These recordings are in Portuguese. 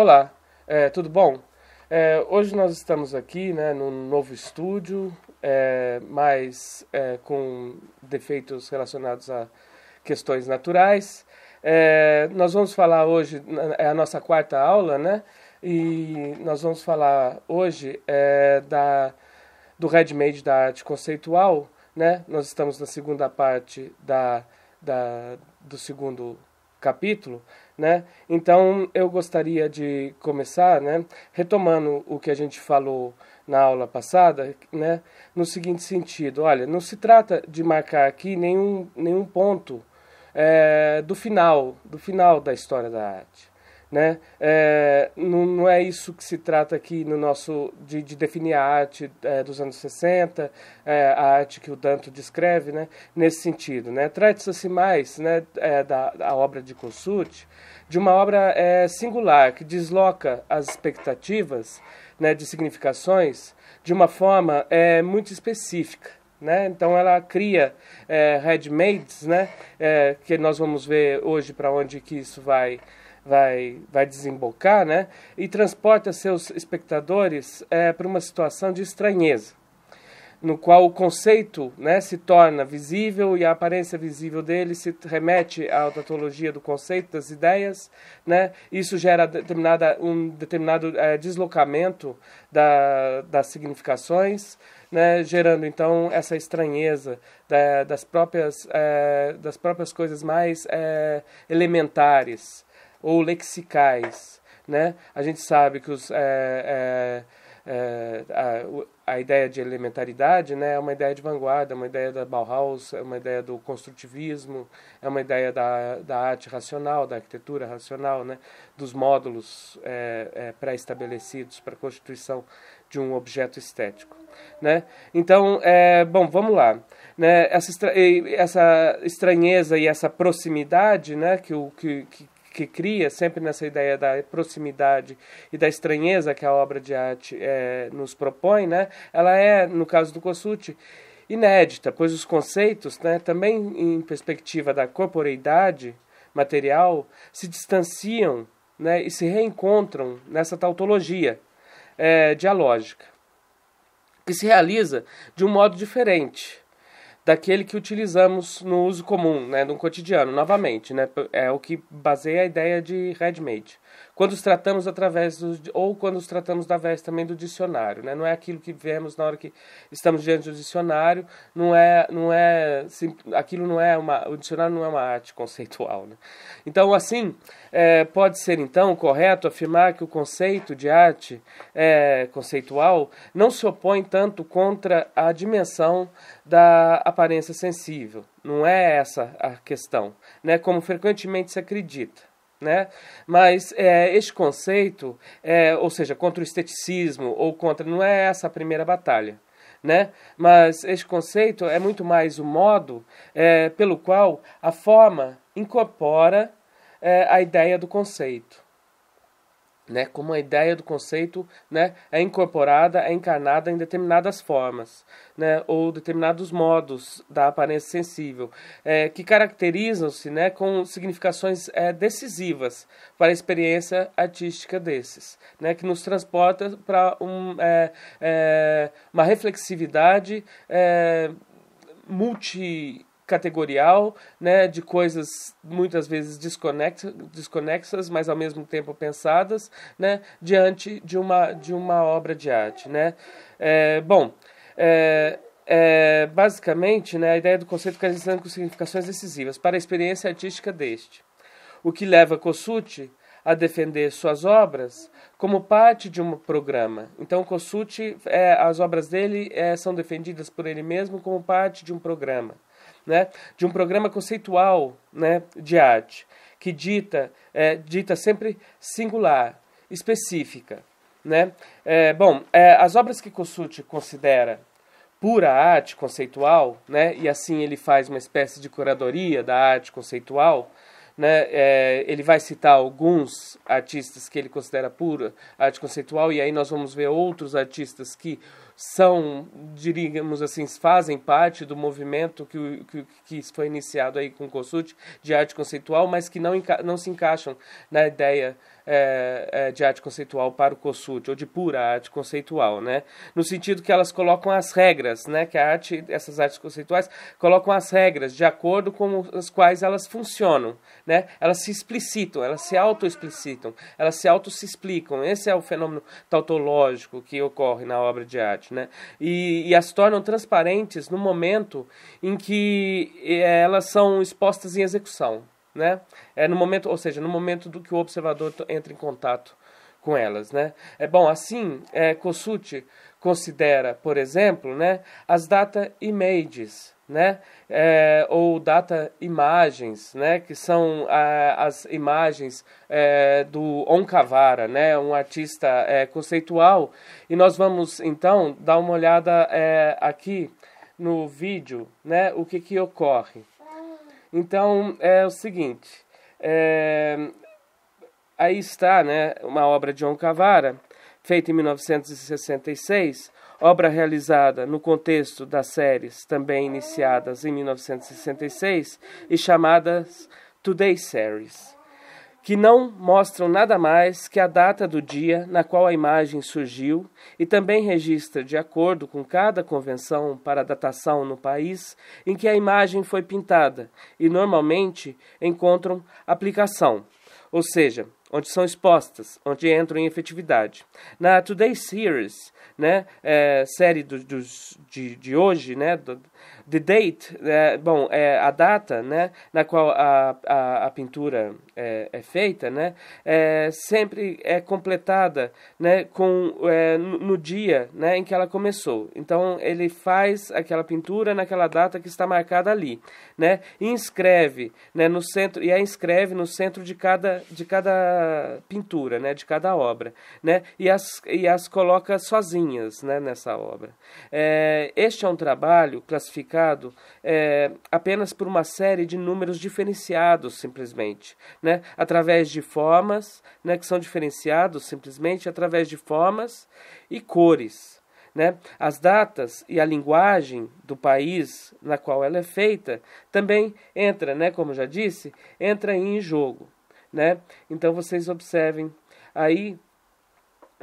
Olá, é, tudo bom? É, hoje nós estamos aqui né, num novo estúdio, é, mas é, com defeitos relacionados a questões naturais. É, nós vamos falar hoje, é a nossa quarta aula, né? E nós vamos falar hoje é, da, do Redmade da arte conceitual, né? Nós estamos na segunda parte da, da, do segundo capítulo. Né? Então eu gostaria de começar, né, retomando o que a gente falou na aula passada, né, no seguinte sentido: olha, não se trata de marcar aqui nenhum, nenhum ponto é, do final, do final da história da arte. Né? É, não, não, é isso que se trata aqui no nosso de, de definir a arte é, dos anos 60, é, a arte que o Danto descreve, né? nesse sentido. Né? Trata-se mais né, é, da, da, obra de Kossuth, de uma obra é, singular que desloca as expectativas né, de significações de uma forma é, muito específica. Né? Então ela cria é, né? É, que nós vamos ver hoje para onde que isso vai vai, vai desembocar, né? E transporta seus espectadores é, para uma situação de estranheza, no qual o conceito né, se torna visível e a aparência visível dele se remete à tautologia do conceito, das ideias, né? Isso gera determinada, um determinado é, deslocamento da, das significações, né, gerando então essa estranheza da, das, próprias, é, das próprias coisas mais é, elementares ou lexicais. Né? A gente sabe que os, é, é, é a, a, ideia de elementaridade né, é uma ideia de vanguarda, é uma ideia da Bauhaus, é uma ideia do construtivismo, é uma ideia da, da arte racional, da arquitetura racional, né, dos módulos é, é pré-estabelecidos para a constituição de um objeto estético. Né? Então, é, bom, vamos lá. Né? Essa, estra essa estranheza e essa proximidade né, que, o, que, que, que cria, sempre nessa ideia da proximidade e da estranheza que a obra de arte é, nos propõe, né? ela é, no caso do Kossuth, inédita, pois os conceitos, né, também em perspectiva da corporeidade material, se distanciam né, e se reencontram nessa tautologia é, dialógica, que se realiza de um modo diferente daquele que utilizamos no uso comum, né, no cotidiano, novamente, né, é o que baseia a ideia de RedMate. Quando os tratamos através do, ou quando os tratamos através também do dicionário, né? Não é aquilo que vemos na hora que estamos diante do dicionário, não é, não é, sim, aquilo não é uma, o dicionário não é uma arte conceitual, né? Então, assim, é, pode ser então correto afirmar que o conceito de arte é, conceitual não se opõe tanto contra a dimensão da aparência sensível. Não é essa a questão, né? Como frequentemente se acredita. Né? Mas é, este conceito, é, ou seja, contra o esteticismo ou contra, não é essa a primeira batalha. Né? Mas este conceito é muito mais o modo é, pelo qual a forma incorpora é, a ideia do conceito né, como a ideia do conceito né, é incorporada, é encarnada em determinadas formas né, ou determinados modos da aparência sensível, é, que caracterizam-se né, com significações é, decisivas para a experiência artística desses, né, que nos transporta para um, é, é, uma reflexividade é, multi categorial, né, de coisas muitas vezes desconexas, desconexas, mas ao mesmo tempo pensadas, né, diante de uma de uma obra de arte, né. É, bom, é, é, basicamente, né, a ideia do conceito canalizando com significações decisivas para a experiência artística deste, o que leva Kossuth a defender suas obras como parte de um programa. Então, Kossuth, é, as obras dele é, são defendidas por ele mesmo como parte de um programa né, de um programa conceitual né, de arte, que dita, é, dita sempre singular, específica. Né? É, bom, é, as obras que Kossuth considera pura arte conceitual, né, e assim ele faz uma espécie de curadoria da arte conceitual, né, é, ele vai citar alguns artistas que ele considera pura arte conceitual, e aí nós vamos ver outros artistas que são, diríamos assim, fazem parte do movimento que, que, que foi iniciado aí com Kossuth de arte conceitual, mas que não, não se encaixam na ideia é, é, de arte conceitual para o Kossuth, ou de pura arte conceitual, né? No sentido que elas colocam as regras, né? Que a arte, essas artes conceituais colocam as regras de acordo com as quais elas funcionam, né? Elas se explicitam, elas se auto-explicitam, elas se auto-se explicam. Esse é o fenômeno tautológico que ocorre na obra de arte né? E, e as tornam transparentes no momento em que eh, elas são expostas em execução, né? É no momento, ou seja, no momento do que o observador entra em contato com elas, né? É bom assim, é, Kossuth considera, por exemplo, né, as data images né? É, ou data imagens, né? Que são a, é, as imagens é, do Onkavara, né? Um artista é, conceitual. E nós vamos então dar uma olhada é, aqui no vídeo, né? O que que ocorre? Então é o seguinte. É, aí está, né? Uma obra de Onkavara feita em 1966 obra realizada no contexto das séries também iniciadas em 1966 e chamadas Today Series, que não mostram nada mais que a data do dia na qual a imagem surgiu e também registra, de acordo com cada convenção para datação no país em que a imagem foi pintada, e normalmente encontram aplicação, ou seja, onde são expostas, onde entram em efetividade. Na Today Series, né, é, série do, de, de hoje, né, do, The date, né, bom, é a data, né, na qual a, a, a pintura é, é, feita, né, é, sempre é completada, né, com é, no, no dia, né, em que ela começou. Então ele faz aquela pintura naquela data que está marcada ali, né, e inscreve, né, no centro e a inscreve no centro de cada de cada pintura, né, de cada obra, né, e as e as coloca sozinhas, né, nessa obra. É, este é um trabalho classificado classificado é, apenas por uma série de números diferenciados, simplesmente, né? através de formas, né? que são diferenciados simplesmente através de formas e cores. Né? As datas e a linguagem do país na qual ela é feita também entra, né? como já disse, entra em jogo. Né? Então vocês observem aí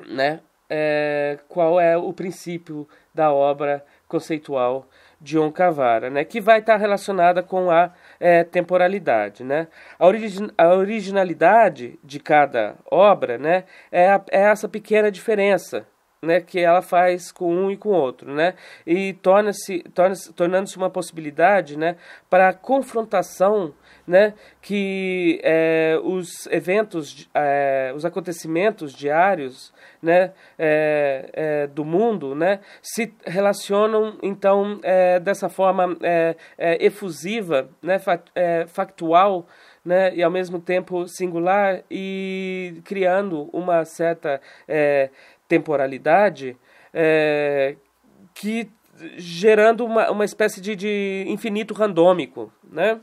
né? É, qual é o princípio da obra conceitual de Onkavara, né, que vai estar relacionada com a é, temporalidade. Né? A, origi a, originalidade de cada obra né, é, a, é essa pequena diferença né, que ela faz com um e com outro, né, e torna-se torna tornando-se uma possibilidade, né, para a confrontação, né, que é, os eventos, é, os acontecimentos diários, né, é, é do mundo, né, se relacionam então é, dessa forma é, efusiva, né, factual, né, e ao mesmo tempo singular e criando uma certa temporalidade é, que gerando uma, uma espécie de, de infinito randômico, né?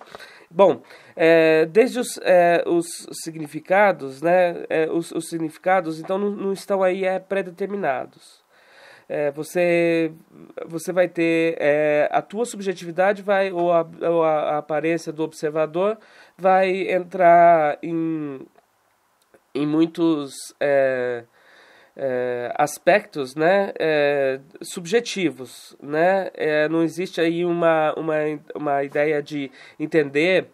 Bom, é, desde os, é, os significados, né, é, os, os, significados, então, não, não estão aí é, predeterminados. É, você, você vai ter é, a tua subjetividade vai ou a, ou a, aparência do observador vai entrar em, em muitos é, é, aspectos né, é, subjetivos. Né? É, não existe aí uma, uma, uma ideia de entender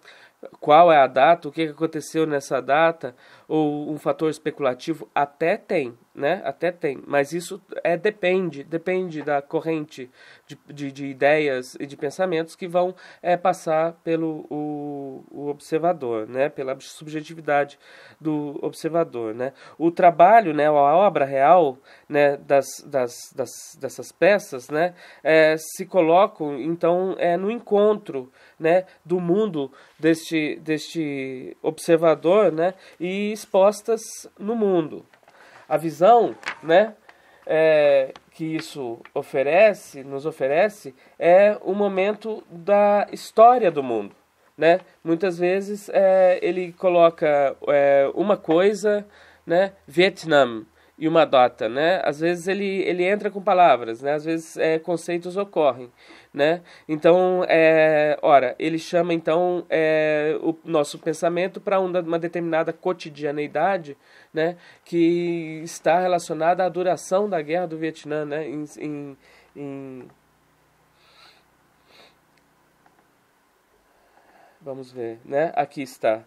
qual é a data, o que aconteceu nessa data, ou um fator especulativo. Até tem, né? Até tem, mas isso é depende, depende da corrente de, de, de ideias e de pensamentos que vão é, passar pelo o, o, observador, né? Pela subjetividade do observador, né? O trabalho, né? A obra real, né? Das, das, das dessas peças, né? É, se colocam então é no encontro, né? Do mundo deste deste observador, né? E expostas no mundo a visão, né, é, que isso oferece, nos oferece, é o momento da história do mundo. Né? Muitas vezes é, ele coloca é, uma coisa, né? Vietnã, e uma data, né? Às vezes ele, ele entra com palavras, né? Às vezes é, conceitos ocorrem, né? Então, é, ora, ele chama então é, o nosso pensamento para uma determinada cotidianeidade, né? Que está relacionada à duração da guerra do Vietnã, né? Em, em, em... Vamos ver, né? Aqui está.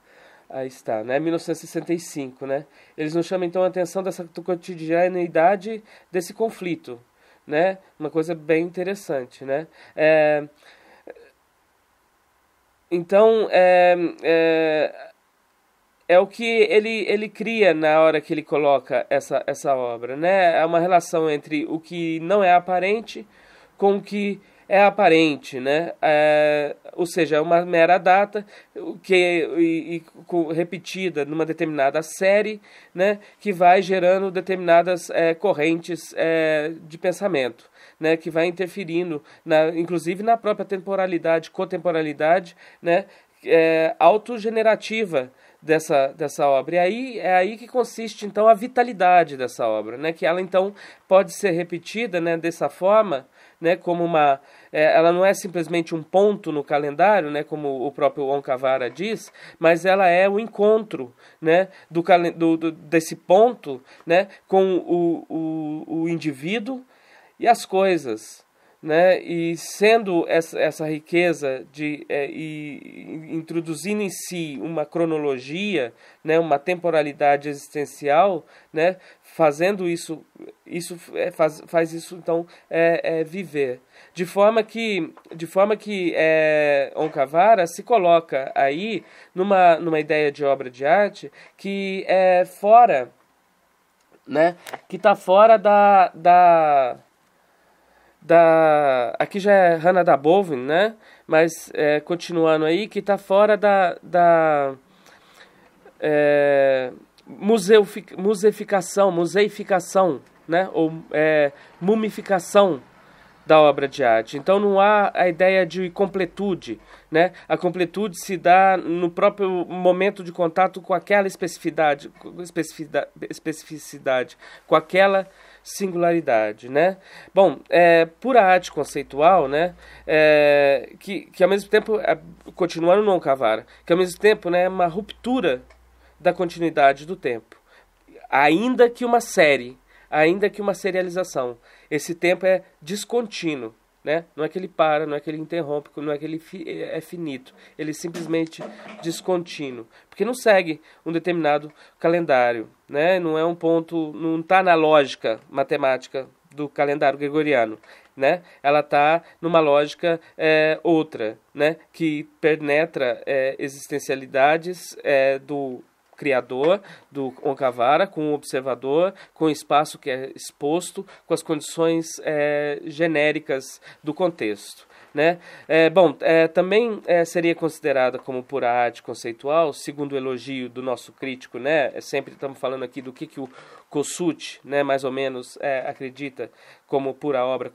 Aí está, né? 1965, né? Eles nos chamam então a atenção dessa cotidianeidade desse conflito, né? Uma coisa bem interessante, né? É... Então, é, é... é o que ele, ele cria na hora que ele coloca essa, essa obra, né? É uma relação entre o que não é aparente com o que é aparente, né? É, ou seja, é uma mera data que e, e, repetida numa determinada série, né? Que vai gerando determinadas é, correntes é, de pensamento, né? Que vai interferindo, na, inclusive na própria temporalidade, cotemporalidade, né? É, autogenerativa dessa, dessa obra. E aí é aí que consiste então a vitalidade dessa obra, né? Que ela então pode ser repetida, né, dessa forma, né, como uma, é, ela não é simplesmente um ponto no calendário, né, como o próprio Onkavara diz, mas ela é o encontro, né, do, do, do desse ponto, né, com o, o, o indivíduo e as coisas, né? E sendo essa, essa riqueza de é, e introduzindo em si uma cronologia, né? Uma temporalidade existencial, né? Fazendo isso, isso é, faz, faz isso então é, é, viver de forma que de forma que é, Onkavara se coloca aí numa numa ideia de obra de arte que é fora, né? Que está fora da, da da aqui já é Hanna da Bovin, né? Mas é, continuando aí que está fora da, da é, museufic, museificação, museificação, né? Ou é, mumificação da obra de arte. Então não há a ideia de completude, né? A completude se dá no próprio momento de contato com aquela especificidade, especificidade, especificidade com aquela singularidade, né? Bom, é, pura arte conceitual, né? É, que, que ao mesmo tempo, é, continuando no Cavara, que ao mesmo tempo né, é uma ruptura da continuidade do tempo. Ainda que uma série, ainda que uma serialização. Esse tempo é descontínuo. Né? Não é que ele para, não é que ele interrompe, não é que ele fi, é, é finito. Ele é simplesmente descontínuo. Porque não segue um determinado calendário. Né? Não é um ponto, não está na lógica matemática do calendário gregoriano. Né? Ela está numa lógica é, outra, né? que penetra é, existencialidades é, do criador do Onkavara, com o observador, com o espaço que é exposto, com as condições é, genéricas do contexto. Né? É, bom, é, também é, seria considerada como pura arte conceitual, segundo o elogio do nosso crítico, né? É sempre estamos falando aqui do que, que o Kossuth, né, mais ou menos, acredita como pura obra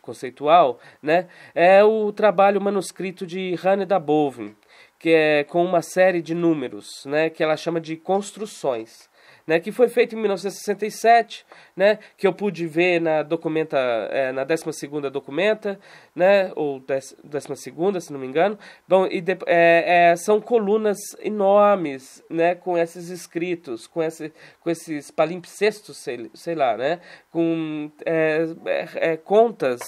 conceitual, né? é o trabalho manuscrito de Hanne da Bovin, que é com uma série de números, né, que ela chama de construções. Né, que foi feito em 1967, né, que eu pude ver na documenta, é, na 12 documenta, né, ou 12 se não me engano. Bom, e de, é, é, são colunas enormes, né, com esses escritos, com, esse, com esses palimpsestos, sei, sei lá, né, com é, é, é, contas,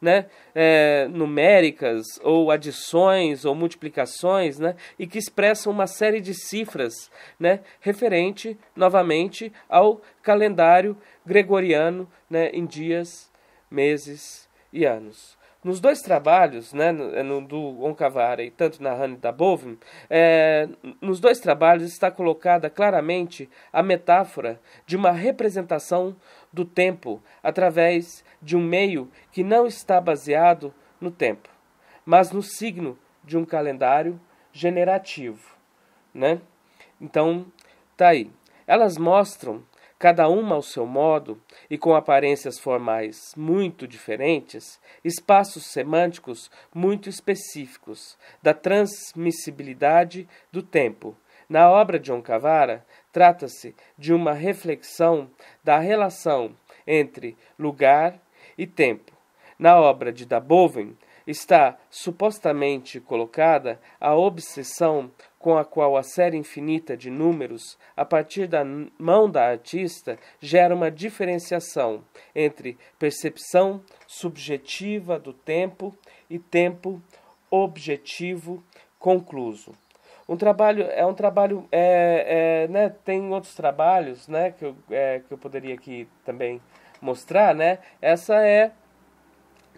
né, é, numéricas, ou adições, ou multiplicações, né, e que expressam uma série de cifras né, referente, novamente, ao calendário gregoriano né, em dias, meses e anos. Nos dois trabalhos, né, no, é, no do Oncavara e tanto na Hane da Bovin, é, nos dois trabalhos está colocada claramente a metáfora de uma representação do tempo através de um meio que não está baseado no tempo, mas no signo de um calendário generativo, né? Então, tá aí. Elas mostram cada uma ao seu modo e com aparências formais muito diferentes, espaços semânticos muito específicos da transmissibilidade do tempo na obra de John Cavara, trata-se de uma reflexão da relação entre lugar e tempo. Na obra de Daboven, está supostamente colocada a obsessão com a qual a série infinita de números, a partir da mão da artista, gera uma diferenciação entre percepção subjetiva do tempo e tempo objetivo concluso um trabalho é um trabalho é, é, né, tem outros trabalhos né que eu, é, que eu poderia aqui também mostrar né essa é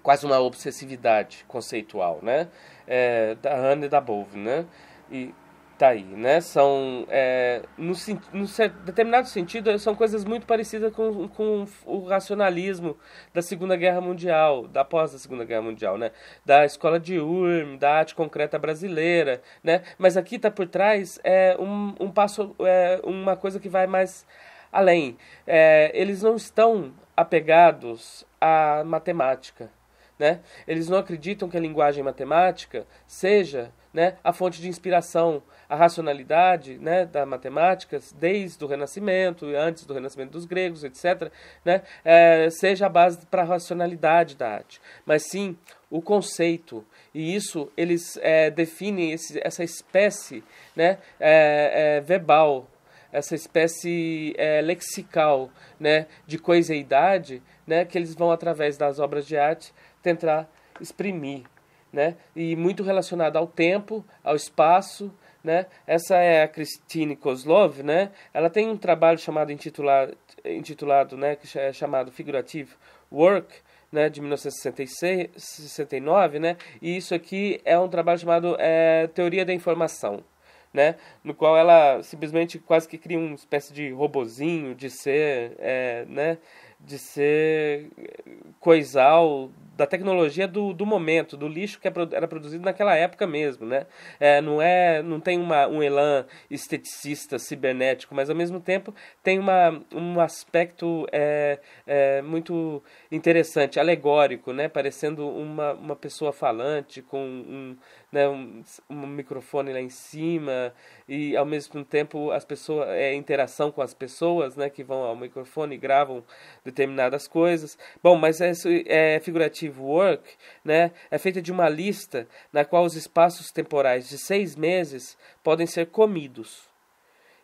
quase uma obsessividade conceitual né é, da Anne da Bove né e está aí, né? São, é, no, no determinado sentido, são coisas muito parecidas com, com o racionalismo da Segunda Guerra Mundial, da pós da Segunda Guerra Mundial, né? Da escola de Urm, da arte concreta brasileira, né? Mas aqui está por trás é, um, um passo, é, uma coisa que vai mais além. É, eles não estão apegados à matemática, né? Eles não acreditam que a linguagem matemática seja né, a fonte de inspiração, a racionalidade né, da matemática desde o Renascimento e antes do Renascimento dos gregos, etc., né, é, seja a base para a racionalidade da arte, mas sim o conceito. E isso eles é, definem esse, essa espécie né, é, é verbal, essa espécie é, lexical né, de coisa-idade, né, que eles vão, através das obras de arte, tentar exprimir. Né? E muito relacionado ao tempo, ao espaço né? Essa é a Christine Kozlov, né? Ela tem um trabalho chamado intitulado, intitulado né, que é chamado Figurative Work, né, de 1966, 69, né? E isso aqui é um trabalho chamado é, Teoria da Informação, né? No qual ela simplesmente quase que cria uma espécie de robozinho de ser, é, né? de ser eh, coisal da tecnologia do, do momento, do lixo que é era produzido naquela época mesmo, né? É, não é, não tem uma, um elan esteticista cibernético, mas ao mesmo tempo tem uma, um aspecto é, é, muito interessante, alegórico, né? Parecendo uma, uma pessoa falante com um, né, um, um, microfone lá em cima e ao mesmo tempo as pessoas é interação com as pessoas, né, que vão ao microfone e gravam determinadas coisas. Bom, mas esse é figurativo work, né, é feita de uma lista na qual os espaços temporais de seis meses podem ser comidos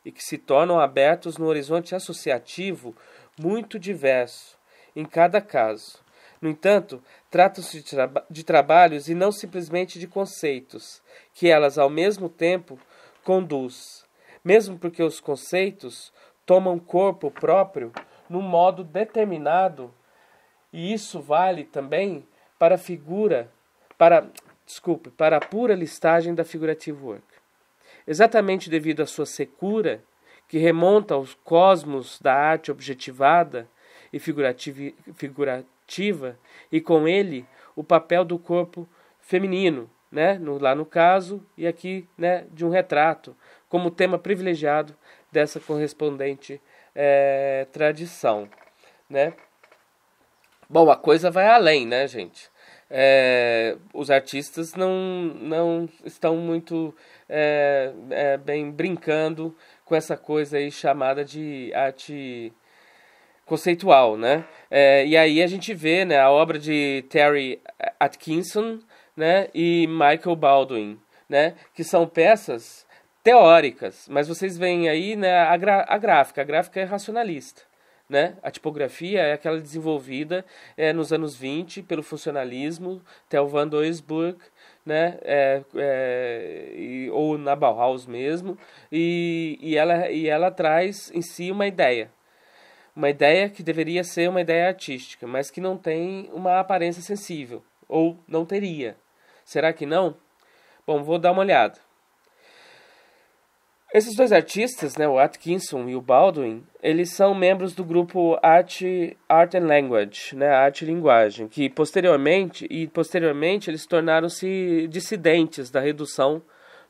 e que se tornam abertos no horizonte associativo muito diverso em cada caso no entanto, tratam-se de, traba de trabalhos e não simplesmente de conceitos, que elas, ao mesmo tempo, conduz, mesmo porque os conceitos tomam corpo próprio num modo determinado, e isso vale também para a figura, para, desculpe, para a pura listagem da figurative work. Exatamente devido à sua secura, que remonta aos cosmos da arte objetivada e figurativa, figura, ativa e com ele o papel do corpo feminino, né? No, lá no caso e aqui, né? De um retrato como tema privilegiado dessa correspondente é, tradição, né? Bom, a coisa vai além, né, gente? É, os artistas não, não estão muito é, bem brincando com essa coisa aí chamada de arte conceitual, né? É, e aí a gente vê né, a obra de Terry Atkinson né, e Michael Baldwin, né, que são peças teóricas, mas vocês veem aí né, a, gra a gráfica, a gráfica é racionalista. Né? A tipografia é aquela desenvolvida é, nos anos 20 pelo funcionalismo, Theo van Doesburg, né? É, é, e, ou na Bauhaus mesmo, e, e, ela, e ela traz em si uma ideia, uma ideia que deveria ser uma ideia artística, mas que não tem uma aparência sensível, ou não teria. Será que não? Bom, vou dar uma olhada. Esses dois artistas, né, o Atkinson e o Baldwin, eles são membros do grupo Art, Art and Language, né, Arte e Linguagem, que posteriormente e posteriormente eles tornaram-se dissidentes da redução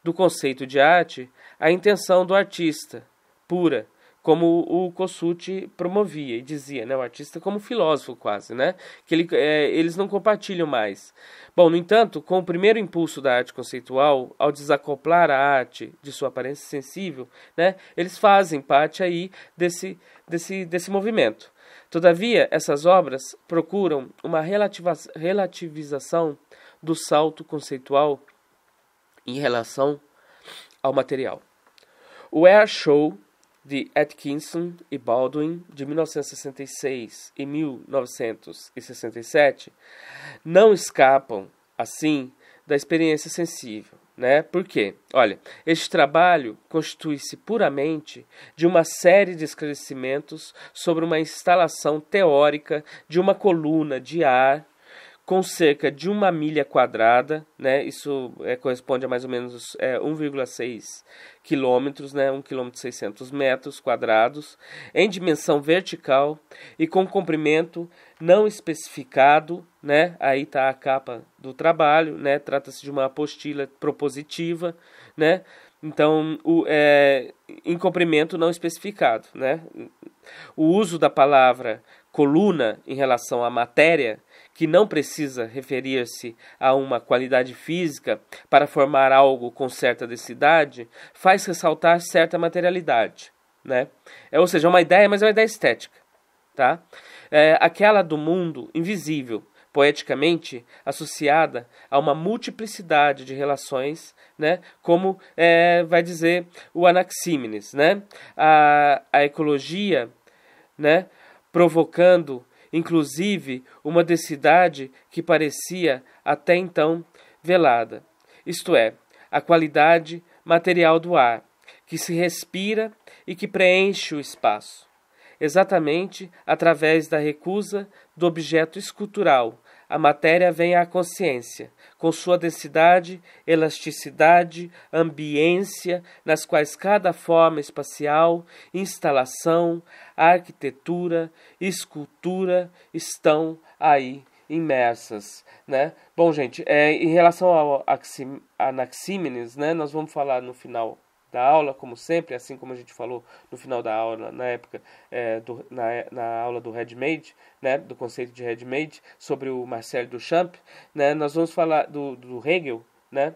do conceito de arte à intenção do artista pura, como o Kossuth promovia e dizia, né, o artista como filósofo quase, né, que ele, é, eles não compartilham mais. Bom, no entanto, com o primeiro impulso da arte conceitual, ao desacoplar a arte de sua aparência sensível, né, eles fazem parte aí desse, desse, desse movimento. Todavia, essas obras procuram uma relativização do salto conceitual em relação ao material. O Air Show de Atkinson e Baldwin de 1966 e 1967 não escapam, assim, da experiência sensível. Né? Por quê? Olha, este trabalho constitui-se puramente de uma série de esclarecimentos sobre uma instalação teórica de uma coluna de ar com cerca de uma milha quadrada, né? Isso é, corresponde a mais ou menos é, 1,6 quilômetros, né? 1 km 600 metros quadrados, em dimensão vertical e com comprimento não especificado, né? Aí está a capa do trabalho, né? Trata-se de uma apostila propositiva, né? Então, o, é, em comprimento não especificado, né? O uso da palavra coluna em relação à matéria que não precisa referir-se a uma qualidade física para formar algo com certa densidade, faz ressaltar certa materialidade. Né? É, ou seja, é uma ideia, mas é uma ideia estética. Tá? É aquela do mundo invisível, poeticamente associada a uma multiplicidade de relações, né? como é, vai dizer o Anaxímenes. Né? A, a ecologia né? provocando inclusive uma densidade que parecia até então velada, isto é, a qualidade material do ar, que se respira e que preenche o espaço, exatamente através da recusa do objeto escultural a matéria vem à consciência, com sua densidade, elasticidade, ambiência, nas quais cada forma espacial, instalação, arquitetura, escultura estão aí imersas, né? Bom, gente, é, em relação ao Anaxímenes, né? Nós vamos falar no final da aula, como sempre, assim como a gente falou no final da aula, na época, é, do, na, na aula do Redmade, né, do conceito de Redmade, sobre o Marcel Duchamp, né, nós vamos falar do, do Hegel, né,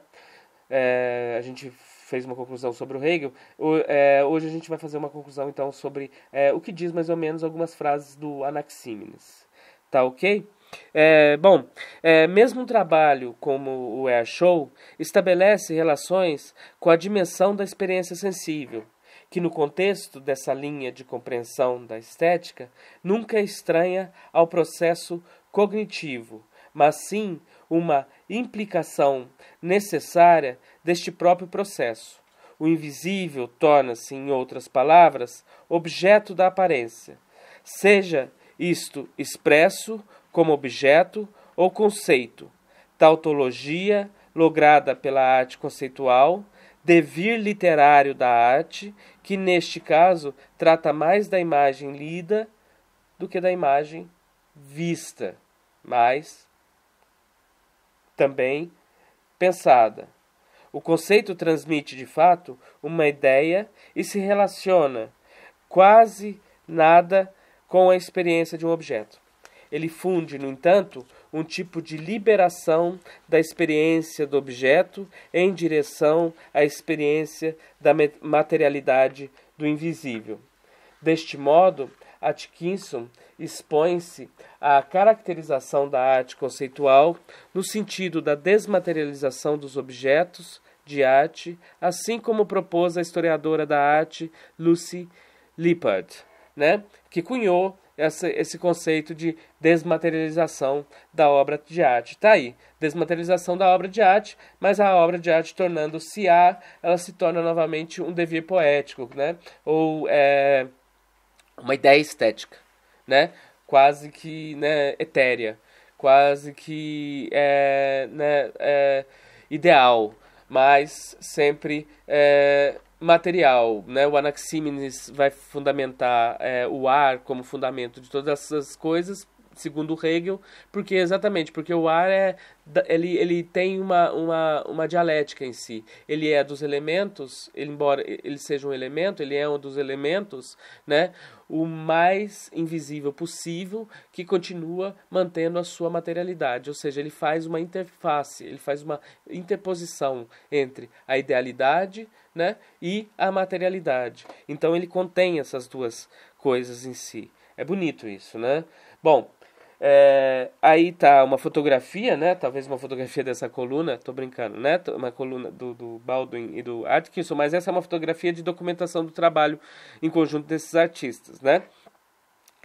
é, a gente fez uma conclusão sobre o Hegel, o, é, hoje a gente vai fazer uma conclusão, então, sobre é, o que diz mais ou menos algumas frases do Anaxímenes, tá ok? É, bom, é, mesmo um trabalho como o Air Show estabelece relações com a dimensão da experiência sensível, que no contexto dessa linha de compreensão da estética nunca é estranha ao processo cognitivo, mas sim uma implicação necessária deste próprio processo. O invisível torna-se, em outras palavras, objeto da aparência, seja isto expresso como objeto ou conceito, tautologia lograda pela arte conceitual, devir literário da arte, que neste caso trata mais da imagem lida do que da imagem vista, mas também pensada. O conceito transmite de fato uma ideia e se relaciona quase nada com a experiência de um objeto. Ele funde, no entanto, um tipo de liberação da experiência do objeto em direção à experiência da materialidade do invisível. Deste modo, Atkinson expõe-se à caracterização da arte conceitual no sentido da desmaterialização dos objetos de arte, assim como propôs a historiadora da arte Lucy Lippard, né, que cunhou essa, esse conceito de desmaterialização da obra de arte. Está aí, desmaterialização da obra de arte, mas a obra de arte tornando-se a, ela se torna novamente um devir poético, né? ou é, uma ideia estética, né? quase que né, etérea, quase que é, né, é, ideal, mas sempre é, material, né? O Anaxímenes vai fundamentar é, o ar como fundamento de todas essas coisas, segundo Hegel, porque exatamente, porque o ar é ele, ele tem uma, uma, uma dialética em si. Ele é dos elementos, ele, embora ele seja um elemento, ele é um dos elementos, né? O mais invisível possível que continua mantendo a sua materialidade, ou seja, ele faz uma interface, ele faz uma interposição entre a idealidade né, e a materialidade. Então ele contém essas duas coisas em si. É bonito isso, né? Bom, é, aí tá uma fotografia, né? Talvez uma fotografia dessa coluna, tô brincando, né? Uma coluna do, do Baldwin e do Atkinson, mas essa é uma fotografia de documentação do trabalho em conjunto desses artistas, né?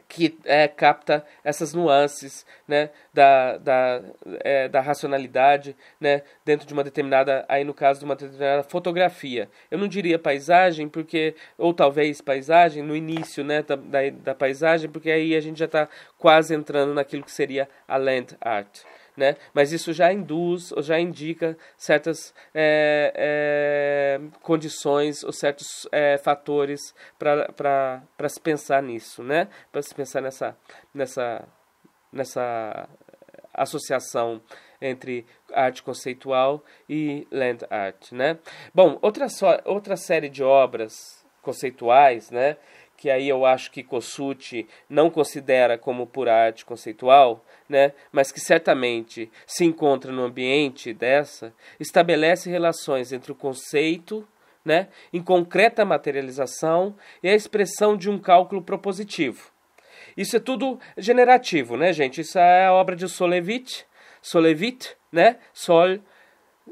que é, capta essas nuances né, da, da, é, da racionalidade né, dentro de uma determinada, aí no caso de uma determinada fotografia. Eu não diria paisagem, porque, ou talvez paisagem, no início né, da, da, da paisagem, porque aí a gente já está quase entrando naquilo que seria a land art né? Mas isso já induz ou já indica certas é, é, condições ou certos é, fatores para se pensar nisso, né? Para se pensar nessa, nessa, nessa associação entre arte conceitual e land art, né? Bom, outra, só, outra série de obras conceituais, né? que aí eu acho que Kossuth não considera como pura arte conceitual, né, mas que certamente se encontra no ambiente dessa, estabelece relações entre o conceito, né, em concreta materialização e a expressão de um cálculo propositivo. Isso é tudo generativo, né, gente? Isso é a obra de Solevit, Solevit, né? Sol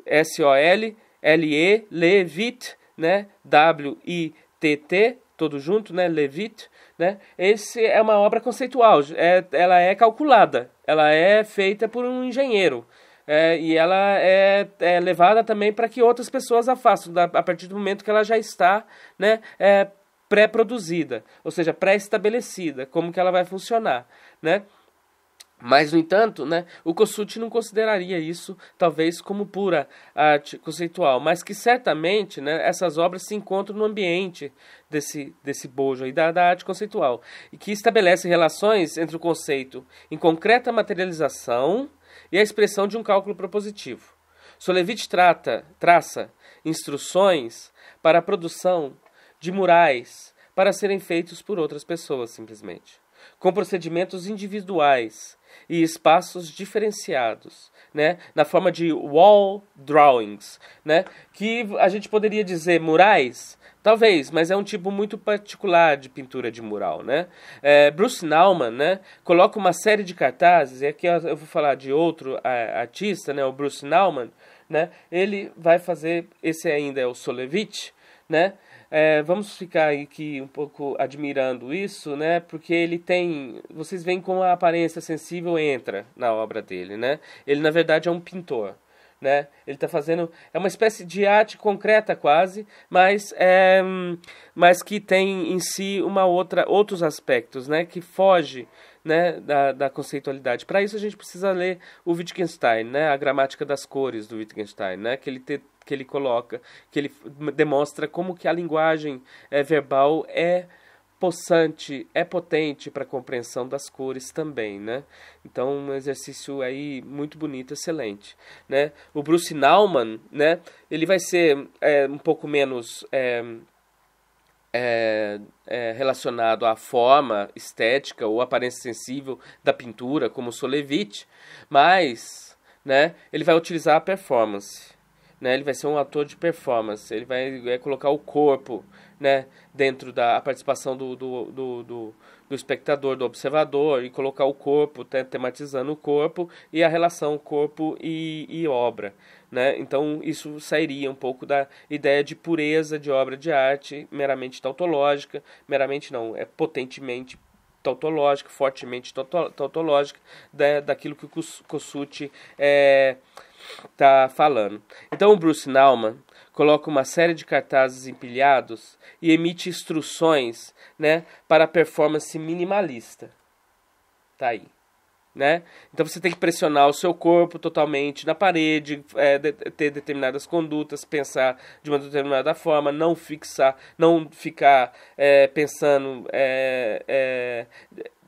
S O L L E Levit, né? W I T T todo junto, né? Levit, né? Esse é uma obra conceitual, é, ela é calculada, ela é feita por um engenheiro. É, e ela é, é levada também para que outras pessoas a façam, da, a partir do momento que ela já está né, é, pré-produzida, ou seja, pré-estabelecida, como que ela vai funcionar, né? Mas, no entanto, né, o Kossuth não consideraria isso, talvez, como pura arte conceitual, mas que certamente né, essas obras se encontram no ambiente desse, desse bojo aí, da, da arte conceitual, e que estabelece relações entre o conceito em concreta materialização e a expressão de um cálculo propositivo. Solovitch trata, traça instruções para a produção de murais para serem feitos por outras pessoas, simplesmente, com procedimentos individuais e espaços diferenciados, né? na forma de wall drawings, né? que a gente poderia dizer murais, Talvez, mas é um tipo muito particular de pintura de mural, né? É, Bruce Nauman, né, coloca uma série de cartazes, e aqui eu vou falar de outro a, artista, né, o Bruce Nauman, né? Ele vai fazer, esse ainda é o Solevich, né? É, vamos ficar aqui um pouco admirando isso, né? Porque ele tem, vocês veem como a aparência sensível entra na obra dele, né? Ele na verdade é um pintor, né? Ele está fazendo é uma espécie de arte concreta quase, mas é, hum, mas que tem em si uma outra outros aspectos, né? Que foge né, da, da conceitualidade. Para isso a gente precisa ler o Wittgenstein, né, a gramática das cores do Wittgenstein, né, que ele te, que ele coloca, que ele demonstra como que a linguagem é, verbal é possante, é potente para a compreensão das cores também, né? Então, um exercício aí muito bonito, excelente, né? O Bruce Nauman, né? Ele vai ser é, um pouco menos é, é, é, relacionado à forma estética ou aparência sensível da pintura, como Solevich, mas né, ele vai utilizar a performance. Né, ele vai ser um ator de performance, ele vai, vai colocar o corpo né, dentro da participação do, do, do, do do espectador, do observador, e colocar o corpo, te tematizando o corpo e a relação corpo e, e obra. Né? Então, isso sairia um pouco da ideia de pureza de obra de arte meramente tautológica, meramente não, é potentemente tautológica, fortemente tautológica, da, daquilo que o Kossuth está eh, é, falando. Então, o Bruce Nauman coloca uma série de cartazes empilhados e emite instruções, né, para performance minimalista. Tá aí. Né? Então você tem que pressionar o seu corpo totalmente na parede, é, de, ter determinadas condutas, pensar de uma determinada forma, não fixar, não ficar é, pensando é, é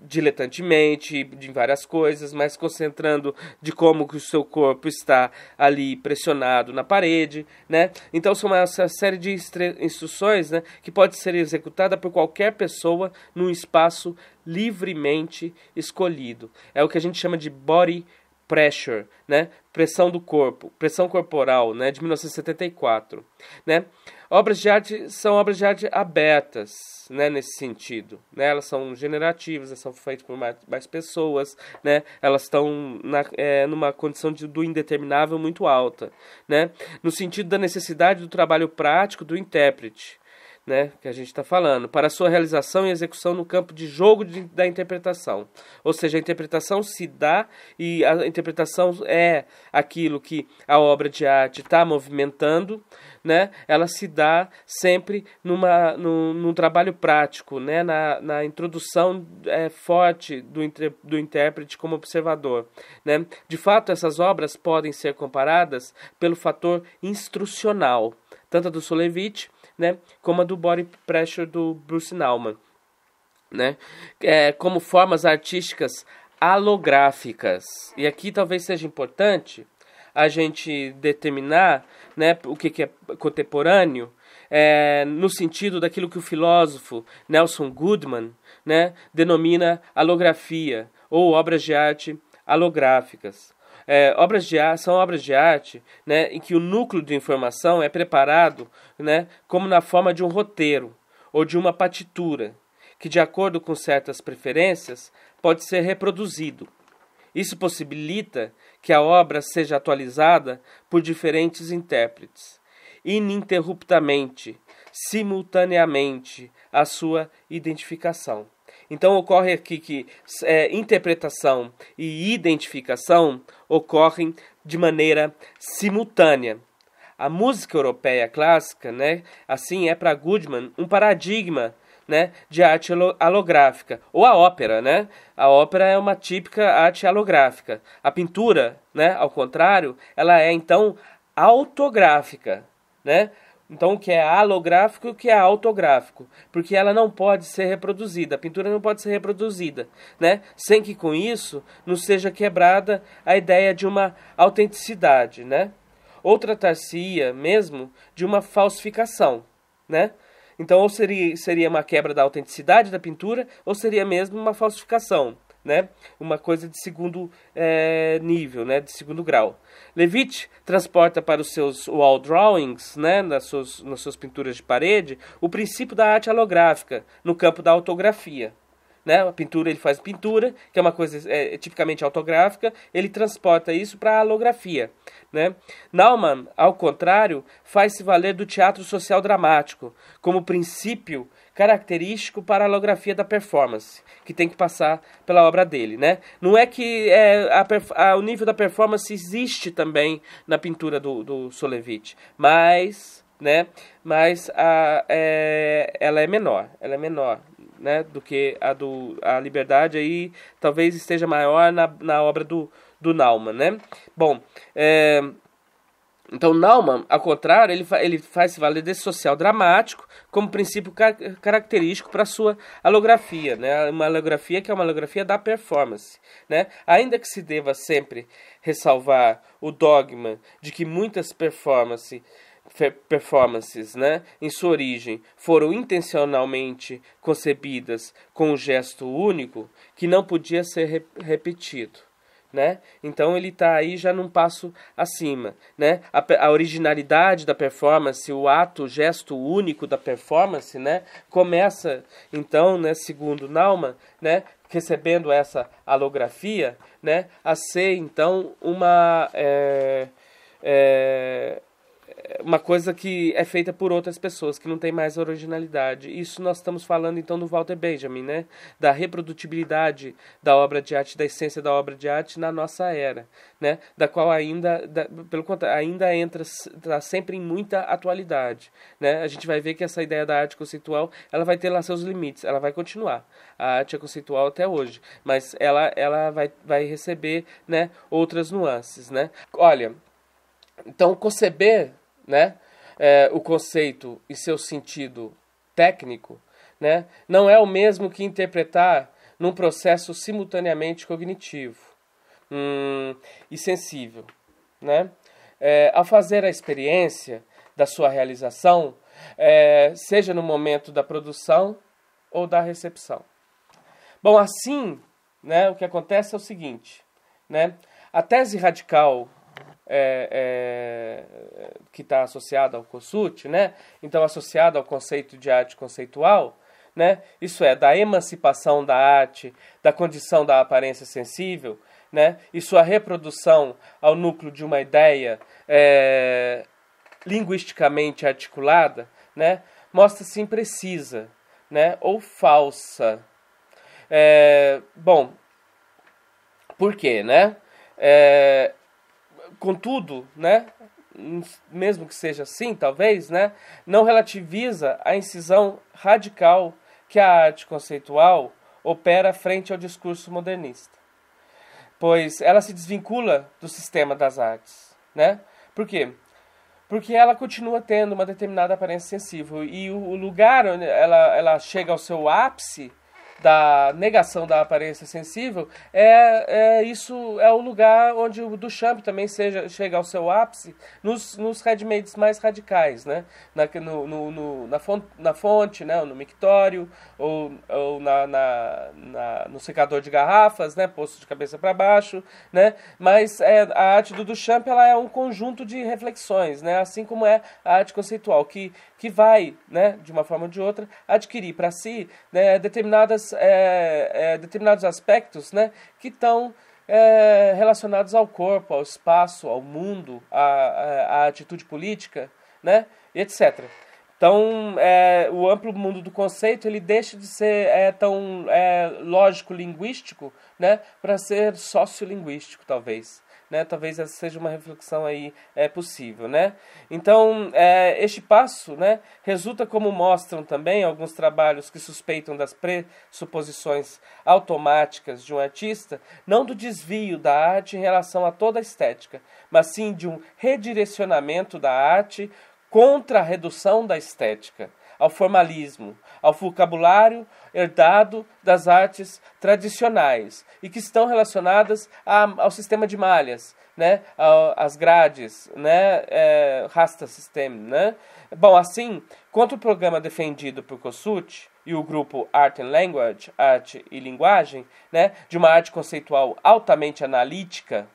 diletantemente em várias coisas, mas concentrando de como que o seu corpo está ali pressionado na parede, né? Então são essa série de instruções, né, que pode ser executada por qualquer pessoa num espaço livremente escolhido. É o que a gente chama de body Pressure, né? Pressão do corpo, pressão corporal, né? De 1974, né? Obras de arte são obras de arte abertas, né? Nesse sentido, né? Elas são generativas, elas são feitas por mais, mais pessoas, né? Elas estão na, é, numa condição de, do indeterminável muito alta, né? No sentido da necessidade do trabalho prático do intérprete, né, que a gente está falando, para sua realização e execução no campo de jogo de, da interpretação. Ou seja, a interpretação se dá e a interpretação é aquilo que a obra de arte está movimentando, né, ela se dá sempre numa, num, num trabalho prático, né, na, na introdução é, forte do, do intérprete como observador. Né. De fato, essas obras podem ser comparadas pelo fator instrucional, tanto a do Sulevich né? Como a do Body Pressure do Bruce Nauman, né? É, como formas artísticas holográficas E aqui talvez seja importante a gente determinar né, o que, que é contemporâneo é, no sentido daquilo que o filósofo Nelson Goodman né, denomina holografia ou obras de arte holográficas é, obras de arte são obras de arte né, em que o núcleo de informação é preparado né, como na forma de um roteiro ou de uma partitura, que, de acordo com certas preferências, pode ser reproduzido. Isso possibilita que a obra seja atualizada por diferentes intérpretes, ininterruptamente, simultaneamente à sua identificação. Então ocorre aqui que é, interpretação e identificação ocorrem de maneira simultânea. A música europeia clássica, né, assim, é para Goodman um paradigma né, de arte halográfica, ou a ópera, né? A ópera é uma típica arte halográfica. A pintura, né, ao contrário, ela é então autográfica, né? Então, o que é halográfico e o que é autográfico, porque ela não pode ser reproduzida, a pintura não pode ser reproduzida, né? sem que com isso não seja quebrada a ideia de uma autenticidade, né? ou tratar-se-ia mesmo de uma falsificação. Né? Então, ou seria, seria uma quebra da autenticidade da pintura, ou seria mesmo uma falsificação né? Uma coisa de segundo é, nível, né? De segundo grau. Levitt transporta para os seus wall drawings, né? Nas suas, nas suas pinturas de parede, o princípio da arte holográfica no campo da autografia né? A pintura ele faz pintura, que é uma coisa é, é tipicamente autográfica, ele transporta isso para a holografia né? Naumann, ao contrário, faz-se valer do teatro social dramático como princípio característico para a holografia da performance, que tem que passar pela obra dele, né? Não é que é, a, a, o nível da performance existe também na pintura do, do Solevich, mas, né? Mas a, é, ela é menor, ela é menor, né, do que a do a liberdade aí talvez esteja maior na, na obra do do Naumann, né? Bom, é, então Naumann, ao contrário, ele, fa, ele faz se valer desse social dramático como princípio car característico para sua alografia, né? Uma alografia que é uma alografia da performance, né? Ainda que se deva sempre ressalvar o dogma de que muitas performances performances, né, em sua origem, foram intencionalmente concebidas com um gesto único que não podia ser repetido. Né? Então ele está aí já num passo acima, né? a, a, originalidade da performance, o ato, o gesto único da performance, né? Começa então, né, Segundo Nauman, né, Recebendo essa alografia, né, A ser então uma é, é, é uma coisa que é feita por outras pessoas, que não tem mais originalidade. Isso nós estamos falando então do Walter Benjamin, né? Da reprodutibilidade da obra de arte, da essência da obra de arte na nossa era, né? Da qual ainda, da, pelo contrário, ainda entra tá sempre em muita atualidade, né? A gente vai ver que essa ideia da arte conceitual, ela vai ter lá seus limites, ela vai continuar. A arte é conceitual até hoje, mas ela ela vai vai receber, né, outras nuances, né? Olha, então, conceber né, é, o conceito e seu sentido técnico né, não é o mesmo que interpretar num processo simultaneamente cognitivo hum, e sensível. Né? É, ao fazer a experiência da sua realização, é, seja no momento da produção ou da recepção. Bom, assim, né, o que acontece é o seguinte: né, a tese radical é, é, que está associado ao Kossuth, né? então associado ao conceito de arte conceitual, né? isso é, da emancipação da arte, da condição da aparência sensível, né? e sua reprodução ao núcleo de uma ideia é, linguisticamente articulada, né? mostra-se imprecisa né? ou falsa. É, bom, por quê? Né? É, Contudo, né, mesmo que seja assim, talvez, né, não relativiza a incisão radical que a arte conceitual opera frente ao discurso modernista, pois ela se desvincula do sistema das artes, né? Por quê? Porque ela continua tendo uma determinada aparência sensível e o lugar onde ela, ela chega ao seu ápice da negação da aparência sensível, é, é isso é o lugar onde o Duchamp também seja, chega ao seu ápice nos, nos readmades mais radicais, né? Na, no, no, no na, fonte, na fonte, né? Ou no mictório, ou, ou na, na, na, no secador de garrafas, né? Posto de cabeça para baixo, né? Mas é, a arte do Duchamp ela é um conjunto de reflexões, né? Assim como é a arte conceitual, que que vai, né, de uma forma ou de outra, adquirir para si né, determinadas, é, é, determinados aspectos né, que estão é, relacionados ao corpo, ao espaço, ao mundo, à, atitude política, né, etc. Então, é, o amplo mundo do conceito ele deixa de ser é, tão é, lógico-linguístico né, para ser sociolinguístico, talvez né? Talvez essa seja uma reflexão aí é, possível, né? Então, é, este passo, né, resulta como mostram também alguns trabalhos que suspeitam das pressuposições automáticas de um artista, não do desvio da arte em relação a toda a estética, mas sim de um redirecionamento da arte contra a redução da estética ao formalismo, ao vocabulário herdado das artes tradicionais e que estão relacionadas a, ao sistema de malhas, né, às grades, né, é, rasta system, né. Bom, assim, contra o programa defendido por Kossuth e o grupo Art and Language, Arte e Linguagem, né, de uma arte conceitual altamente analítica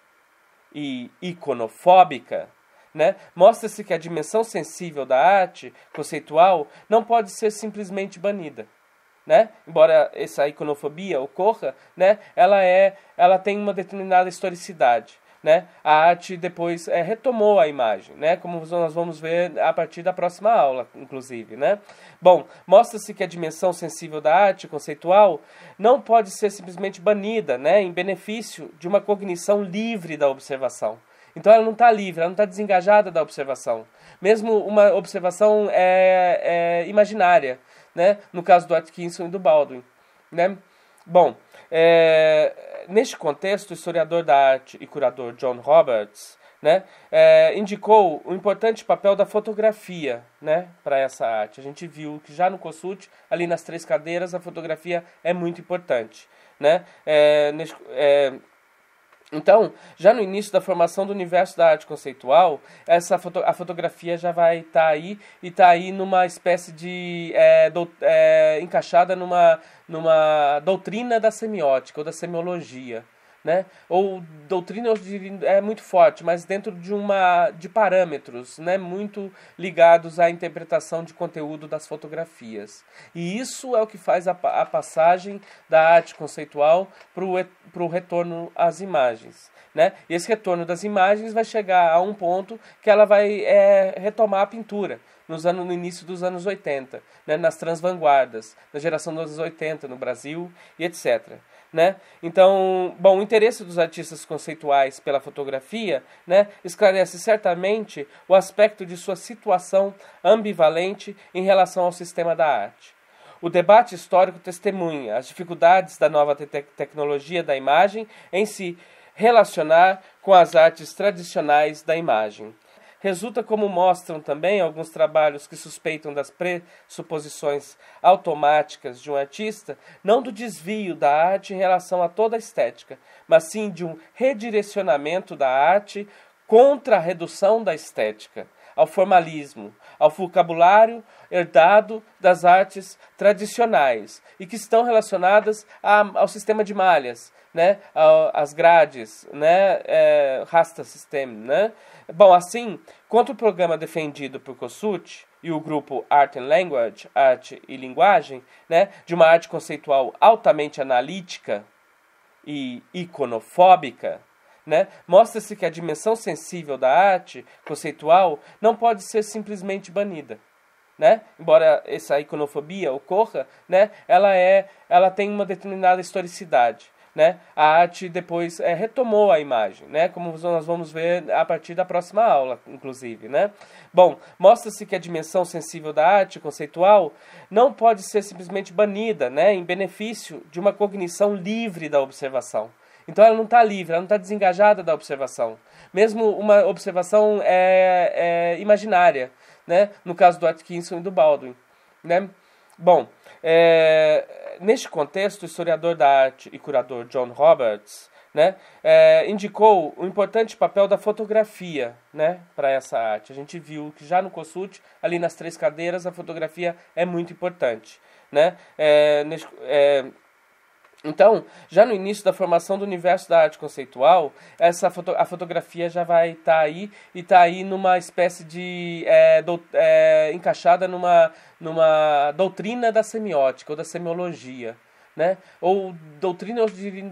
e iconofóbica, né? Mostra-se que a dimensão sensível da arte conceitual não pode ser simplesmente banida. Né? Embora essa iconofobia ocorra, né? ela, é, ela tem uma determinada historicidade. Né? A arte depois é, retomou a imagem, né? Como nós vamos ver a partir da próxima aula, inclusive, né? Bom, mostra-se que a dimensão sensível da arte conceitual não pode ser simplesmente banida, né? Em benefício de uma cognição livre da observação. Então ela não está livre, ela não está desengajada da observação. Mesmo uma observação é, é, imaginária, né? No caso do Atkinson e do Baldwin, né? Bom, é, neste contexto, o historiador da arte e curador John Roberts né, é, indicou o importante papel da fotografia né, para essa arte. A gente viu que já no Kossuth, ali nas três cadeiras, a fotografia é muito importante. Né? É, é então, já no início da formação do universo da arte conceitual, essa foto a fotografia já vai estar tá aí e está aí numa espécie de. É, do, é, encaixada numa, numa doutrina da semiótica ou da semiologia né? Ou doutrina é muito forte, mas dentro de uma de parâmetros, né? Muito ligados à interpretação de conteúdo das fotografias. E isso é o que faz a, a passagem da arte conceitual para o retorno às imagens, né? E esse retorno das imagens vai chegar a um ponto que ela vai é, retomar a pintura nos anos, no início dos anos 80, né? Nas transvanguardas, na geração dos anos 80 no Brasil e etc. Né? Então, bom, o interesse dos artistas conceituais pela fotografia né, esclarece certamente o aspecto de sua situação ambivalente em relação ao sistema da arte. O debate histórico testemunha as dificuldades da nova te tecnologia da imagem em se relacionar com as artes tradicionais da imagem. Resulta, como mostram também alguns trabalhos que suspeitam das pressuposições automáticas de um artista, não do desvio da arte em relação a toda a estética, mas sim de um redirecionamento da arte contra a redução da estética, ao formalismo, ao vocabulário herdado das artes tradicionais e que estão relacionadas a, ao sistema de malhas, né, às grades, né, é, rasta system, né. Bom, assim, quanto o programa defendido por Kossuth e o grupo Art and Language, Arte e Linguagem, né, de uma arte conceitual altamente analítica e iconofóbica, né? Mostra-se que a dimensão sensível da arte conceitual não pode ser simplesmente banida. Né? Embora essa iconofobia ocorra, né? ela, é, ela tem uma determinada historicidade. Né? A arte depois é, retomou a imagem, né? Como nós vamos ver a partir da próxima aula, inclusive, né? Bom, mostra-se que a dimensão sensível da arte conceitual não pode ser simplesmente banida, né? Em benefício de uma cognição livre da observação. Então ela não está livre, ela não está desengajada da observação. Mesmo uma observação é, é, imaginária, né? no caso do Atkinson e do Baldwin. Né? Bom, é, neste contexto, o historiador da arte e curador John Roberts né, é, indicou o importante papel da fotografia né, para essa arte. A gente viu que já no Kossuth, ali nas três cadeiras, a fotografia é muito importante. Né? É, neste, é, então, já no início da formação do universo da arte conceitual, essa foto a fotografia já vai estar tá aí e está aí numa espécie de. É, é, encaixada numa, numa doutrina da semiótica ou da semiologia né? Ou doutrina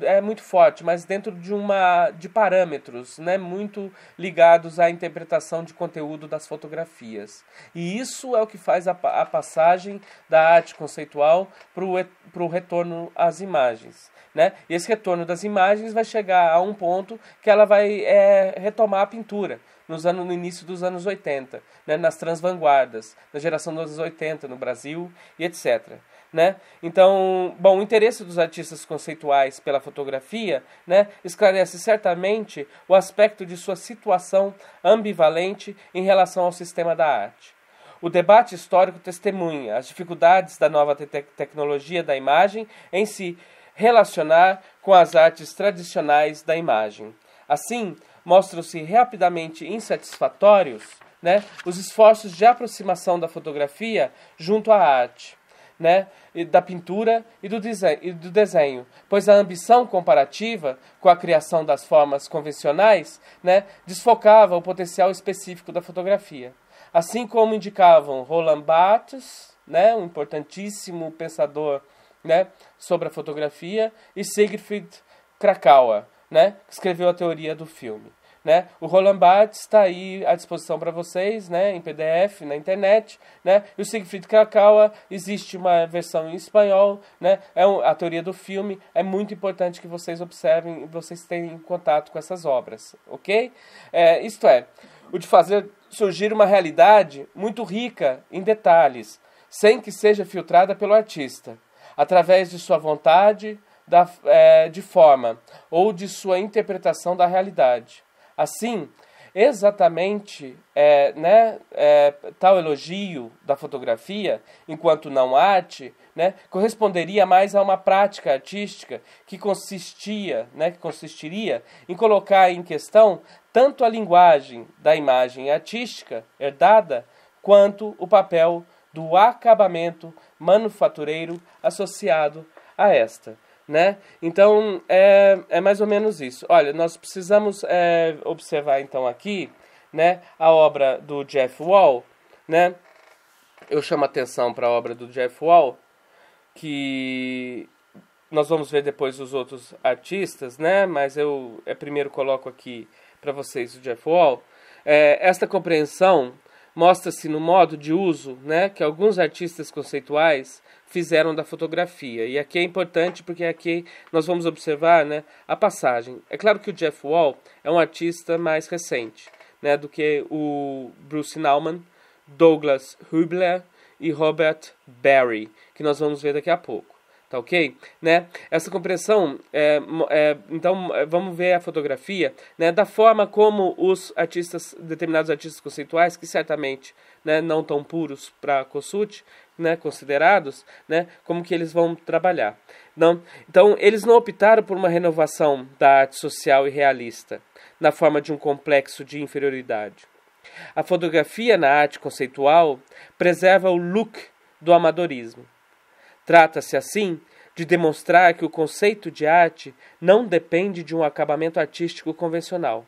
é muito forte, mas dentro de uma de parâmetros, né, muito ligados à interpretação de conteúdo das fotografias. E isso é o que faz a, a passagem da arte conceitual para o retorno às imagens, né? E esse retorno das imagens vai chegar a um ponto que ela vai é, retomar a pintura nos anos, no início dos anos 80, né, nas transvanguardas, na geração dos anos 80 no Brasil e etc. Né? Então, bom, o interesse dos artistas conceituais pela fotografia né, esclarece certamente o aspecto de sua situação ambivalente em relação ao sistema da arte. O debate histórico testemunha as dificuldades da nova te tecnologia da imagem em se relacionar com as artes tradicionais da imagem. Assim, mostram-se rapidamente insatisfatórios né, os esforços de aproximação da fotografia junto à arte né, da pintura e do, desenho, e do desenho, pois a ambição comparativa com a criação das formas convencionais né, desfocava o potencial específico da fotografia. Assim como indicavam Roland Barthes, né, um importantíssimo pensador né, sobre a fotografia, e Siegfried Krakauer, né, que escreveu a teoria do filme. Né? O Roland Barthes está aí à disposição para vocês, né? em PDF, na internet. Né? E o Siegfried Kakawa, existe uma versão em espanhol. Né? É um, a teoria do filme. É muito importante que vocês observem e vocês tenham contato com essas obras. Ok? É, isto é, o de fazer surgir uma realidade muito rica em detalhes, sem que seja filtrada pelo artista, através de sua vontade, da, é, de forma ou de sua interpretação da realidade. Assim, exatamente é, né, é, tal elogio da fotografia, enquanto não arte, né, corresponderia mais a uma prática artística que consistia, né, que consistiria em colocar em questão tanto a linguagem da imagem artística herdada quanto o papel do acabamento manufatureiro associado a esta. Né? Então, é, é mais ou menos isso. Olha, nós precisamos é, observar então aqui né, a obra do Jeff Wall. Né? Eu chamo atenção para a obra do Jeff Wall, que nós vamos ver depois os outros artistas, né? Mas eu é, primeiro coloco aqui para vocês o Jeff Wall. É, esta compreensão mostra-se no modo de uso, né, que alguns artistas conceituais fizeram da fotografia. E aqui é importante porque aqui nós vamos observar né, a passagem. É claro que o Jeff Wall é um artista mais recente né, do que o Bruce Nauman, Douglas Hubler e Robert Barry, que nós vamos ver daqui a pouco. Tá ok? Né? Essa compreensão, é, é, então é, vamos ver a fotografia né, da forma como os artistas, determinados artistas conceituais, que certamente né, não tão puros para Kossuth, né, considerados, né, como que eles vão trabalhar. Não, então, eles não optaram por uma renovação da arte social e realista, na forma de um complexo de inferioridade. A fotografia na arte conceitual preserva o look do amadorismo. Trata-se, assim, de demonstrar que o conceito de arte não depende de um acabamento artístico convencional.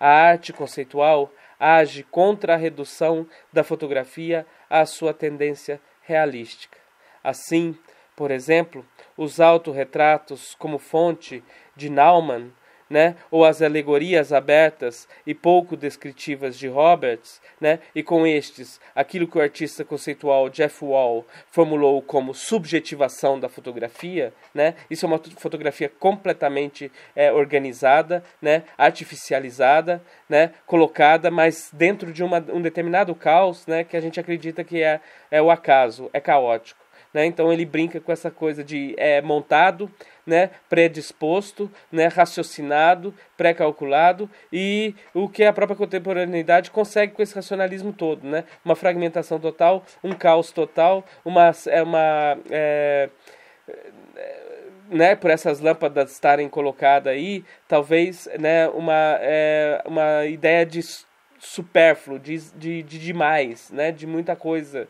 A arte conceitual age contra a redução da fotografia à sua tendência realística. Assim, por exemplo, os autorretratos como fonte de Naumann né, ou as alegorias abertas e pouco descritivas de Roberts, né, e com estes, aquilo que o artista conceitual Jeff Wall formulou como subjetivação da fotografia, né, isso é uma fotografia completamente é, organizada, né, artificializada, né, colocada, mas dentro de uma, um determinado caos né, que a gente acredita que é, é o acaso, é caótico. Né? Então ele brinca com essa coisa de é montado, né, predisposto, né, raciocinado, pré-calculado e o que a própria contemporaneidade consegue com esse racionalismo todo, né? Uma fragmentação total, um caos total, uma, é, uma é, né, por essas lâmpadas estarem colocadas aí, talvez né, uma, é, uma ideia de supérfluo, de, de, de demais, né, de muita coisa.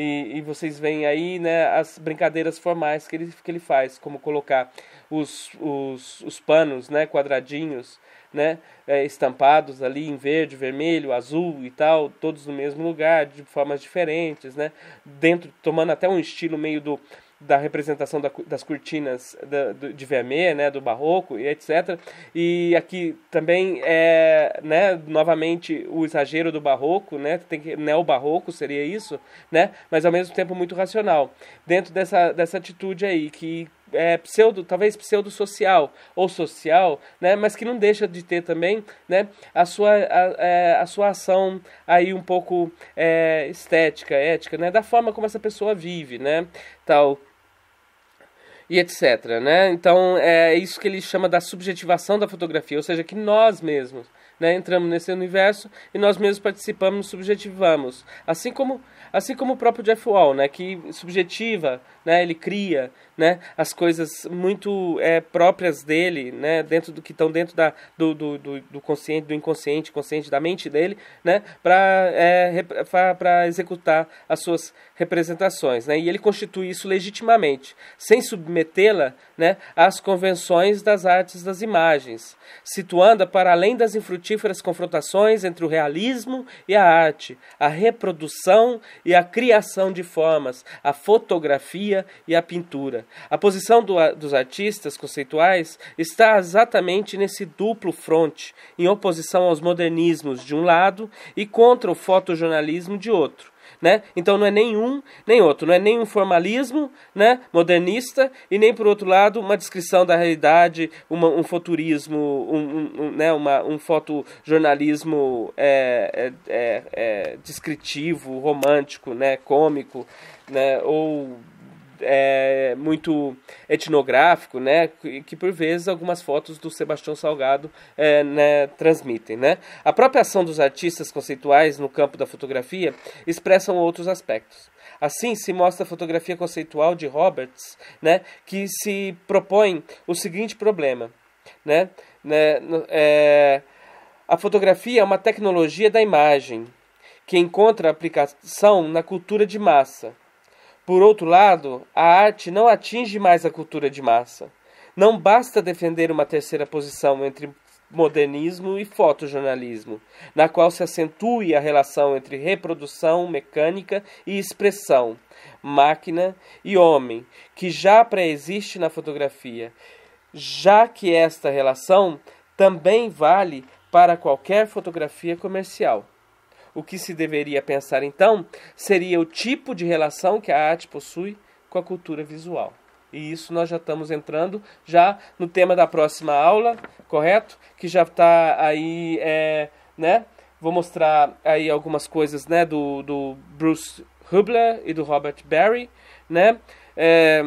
E, e, vocês veem aí né, as brincadeiras formais que ele, que ele faz, como colocar os, os, os panos né, quadradinhos né, é, estampados ali em verde, vermelho, azul e tal, todos no mesmo lugar, de formas diferentes, né, dentro tomando até um estilo meio do da representação da, das cortinas da, do, de Vermeer, né, do barroco e etc. E aqui também é, né, novamente o exagero do barroco, né, tem que neo-barroco seria isso, né, mas ao mesmo tempo muito racional. Dentro dessa dessa atitude aí que é, pseudo, talvez pseudo social ou social, né, mas que não deixa de ter também, né, a sua a, é, a sua ação aí um pouco é, estética, ética, né, da forma como essa pessoa vive, né, tal e etc. Né? Então é isso que ele chama da subjetivação da fotografia, ou seja, que nós mesmos né, entramos nesse universo e nós mesmos participamos, subjetivamos. Assim como, assim como o próprio Jeff Wall, né, que subjetiva, né, ele cria, né, as coisas muito é, próprias dele, né, dentro do que estão dentro da, do, do, do, do, consciente, do inconsciente, consciente da mente dele, né, para é, para executar as suas representações, né, e ele constitui isso legitimamente, sem submetê-la, né, às convenções das artes das imagens, situando-a para além das infrutíferas confrontações entre o realismo e a arte, a reprodução e a criação de formas, a fotografia e a pintura, a posição do, dos artistas conceituais está exatamente nesse duplo fronte, em oposição aos modernismos de um lado e contra o fotojornalismo de outro. Né? Então não é nenhum nem outro, não é nenhum formalismo né, modernista e nem por outro lado uma descrição da realidade, uma, um futurismo, um, um, um, né, uma, um fotojornalismo é, é, é, é descritivo, romântico, né, cômico, né, ou é, muito etnográfico, né, que por vezes algumas fotos do Sebastião Salgado é, né, transmitem. Né? A própria ação dos artistas conceituais no campo da fotografia expressam outros aspectos. Assim se mostra a fotografia conceitual de Roberts, né, que se propõe o seguinte problema, né, né, é, a fotografia é uma tecnologia da imagem que encontra aplicação na cultura de massa por outro lado, a arte não atinge mais a cultura de massa. Não basta defender uma terceira posição entre modernismo e fotojornalismo, na qual se acentue a relação entre reprodução mecânica e expressão, máquina e homem, que já pré-existe na fotografia, já que esta relação também vale para qualquer fotografia comercial. O que se deveria pensar então seria o tipo de relação que a arte possui com a cultura visual. E isso nós já estamos entrando já no tema da próxima aula, correto? Que já está aí, é, né? Vou mostrar aí algumas coisas, né? Do, do Bruce Hubler e do Robert Barry, né? É,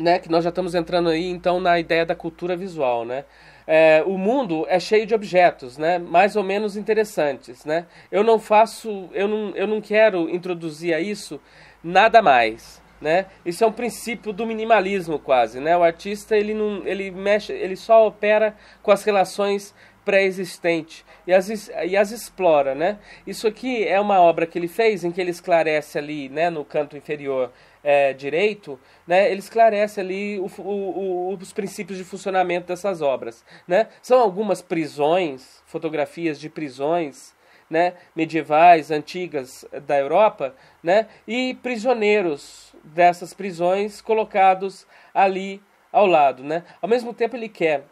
né? Que nós já estamos entrando aí então na ideia da cultura visual, né? é, o mundo é cheio de objetos, né? Mais ou menos interessantes, né? Eu não faço, eu não, eu não quero introduzir a isso nada mais, né? Isso é um princípio do minimalismo quase, né? O artista ele não, ele mexe, ele só opera com as relações pré-existente e as, e as explora, né? Isso aqui é uma obra que ele fez em que ele esclarece ali, né, no canto inferior é, direito, né, ele esclarece ali o, o, o, os princípios de funcionamento dessas obras. Né? São algumas prisões, fotografias de prisões né, medievais, antigas eh, da Europa, né, e prisioneiros dessas prisões colocados ali ao lado. Né? Ao mesmo tempo, ele quer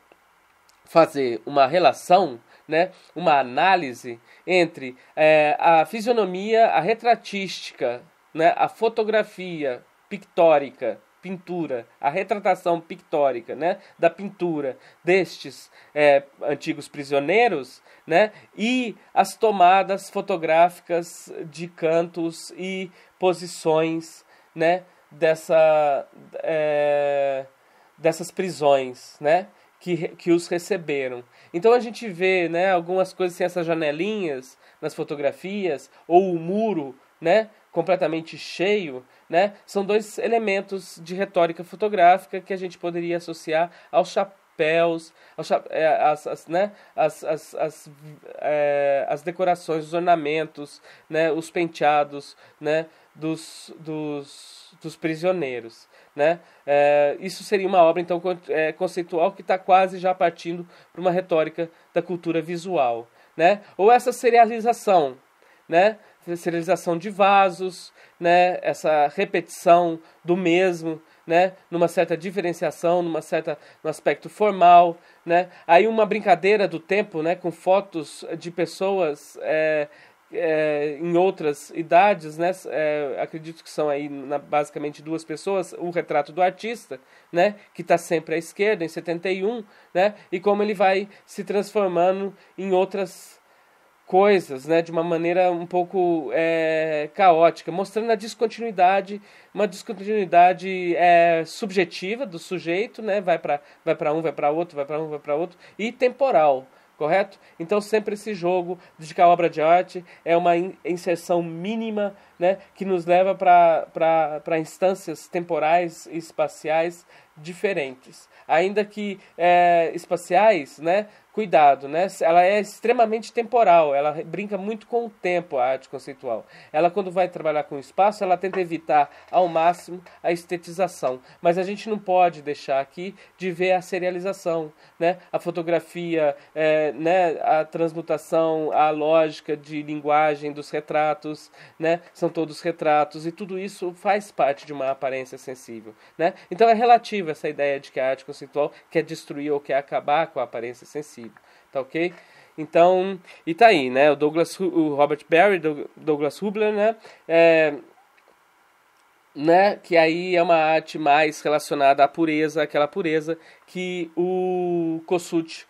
fazer uma relação né, uma análise entre é, a fisionomia, a retratística né, a fotografia pictórica, pintura, a retratação pictórica né, da pintura destes é, antigos prisioneiros né, e as tomadas fotográficas de cantos e posições né, dessa, é, dessas prisões. Né? que, que os receberam. Então a gente vê né, algumas coisas sem assim, essas janelinhas nas fotografias, ou o muro né, completamente cheio, né? São dois elementos de retórica fotográfica que a gente poderia associar aos chapéus, às, cha é, as, as, né? as, as, as, é, as decorações, os ornamentos, né? os penteados né? dos, dos, dos prisioneiros. Né? É, isso seria uma obra então é, conceitual que está quase já partindo para uma retórica da cultura visual. Né? Ou essa serialização né? serialização de vasos, né, essa repetição do mesmo, né, numa certa diferenciação, numa certa no aspecto formal, né, aí uma brincadeira do tempo, né, com fotos de pessoas é, é, em outras idades, né? É, acredito que são aí na, basicamente duas pessoas, o retrato do artista, né? Que está sempre à esquerda, em 71, né? E como ele vai se transformando em outras coisas né, de uma maneira um pouco é, caótica, mostrando a descontinuidade, uma descontinuidade é, subjetiva do sujeito, né, vai para vai para um, vai para outro, vai para um, vai para outro, e temporal, correto? Então sempre esse jogo de que a obra de arte é uma inserção mínima né, que nos leva para instâncias temporais e espaciais diferentes, ainda que é, espaciais, né? Cuidado, né? Ela é extremamente temporal, ela brinca muito com o tempo, a arte conceitual. Ela, quando vai trabalhar com o espaço, ela tenta evitar ao máximo a estetização, mas a gente não pode deixar aqui de ver a serialização, né? A fotografia, é, né? A transmutação, a lógica de linguagem dos retratos, né? São todos retratos e tudo isso faz parte de uma aparência sensível, né? Então é relativa essa ideia de que a arte conceitual quer destruir ou quer acabar com a aparência sensível. Tá ok? Então, e tá aí, né? O Douglas, o Robert Barry, Douglas Hubler, né? É, né? Que aí é uma arte mais relacionada à pureza, aquela pureza que o Kossuth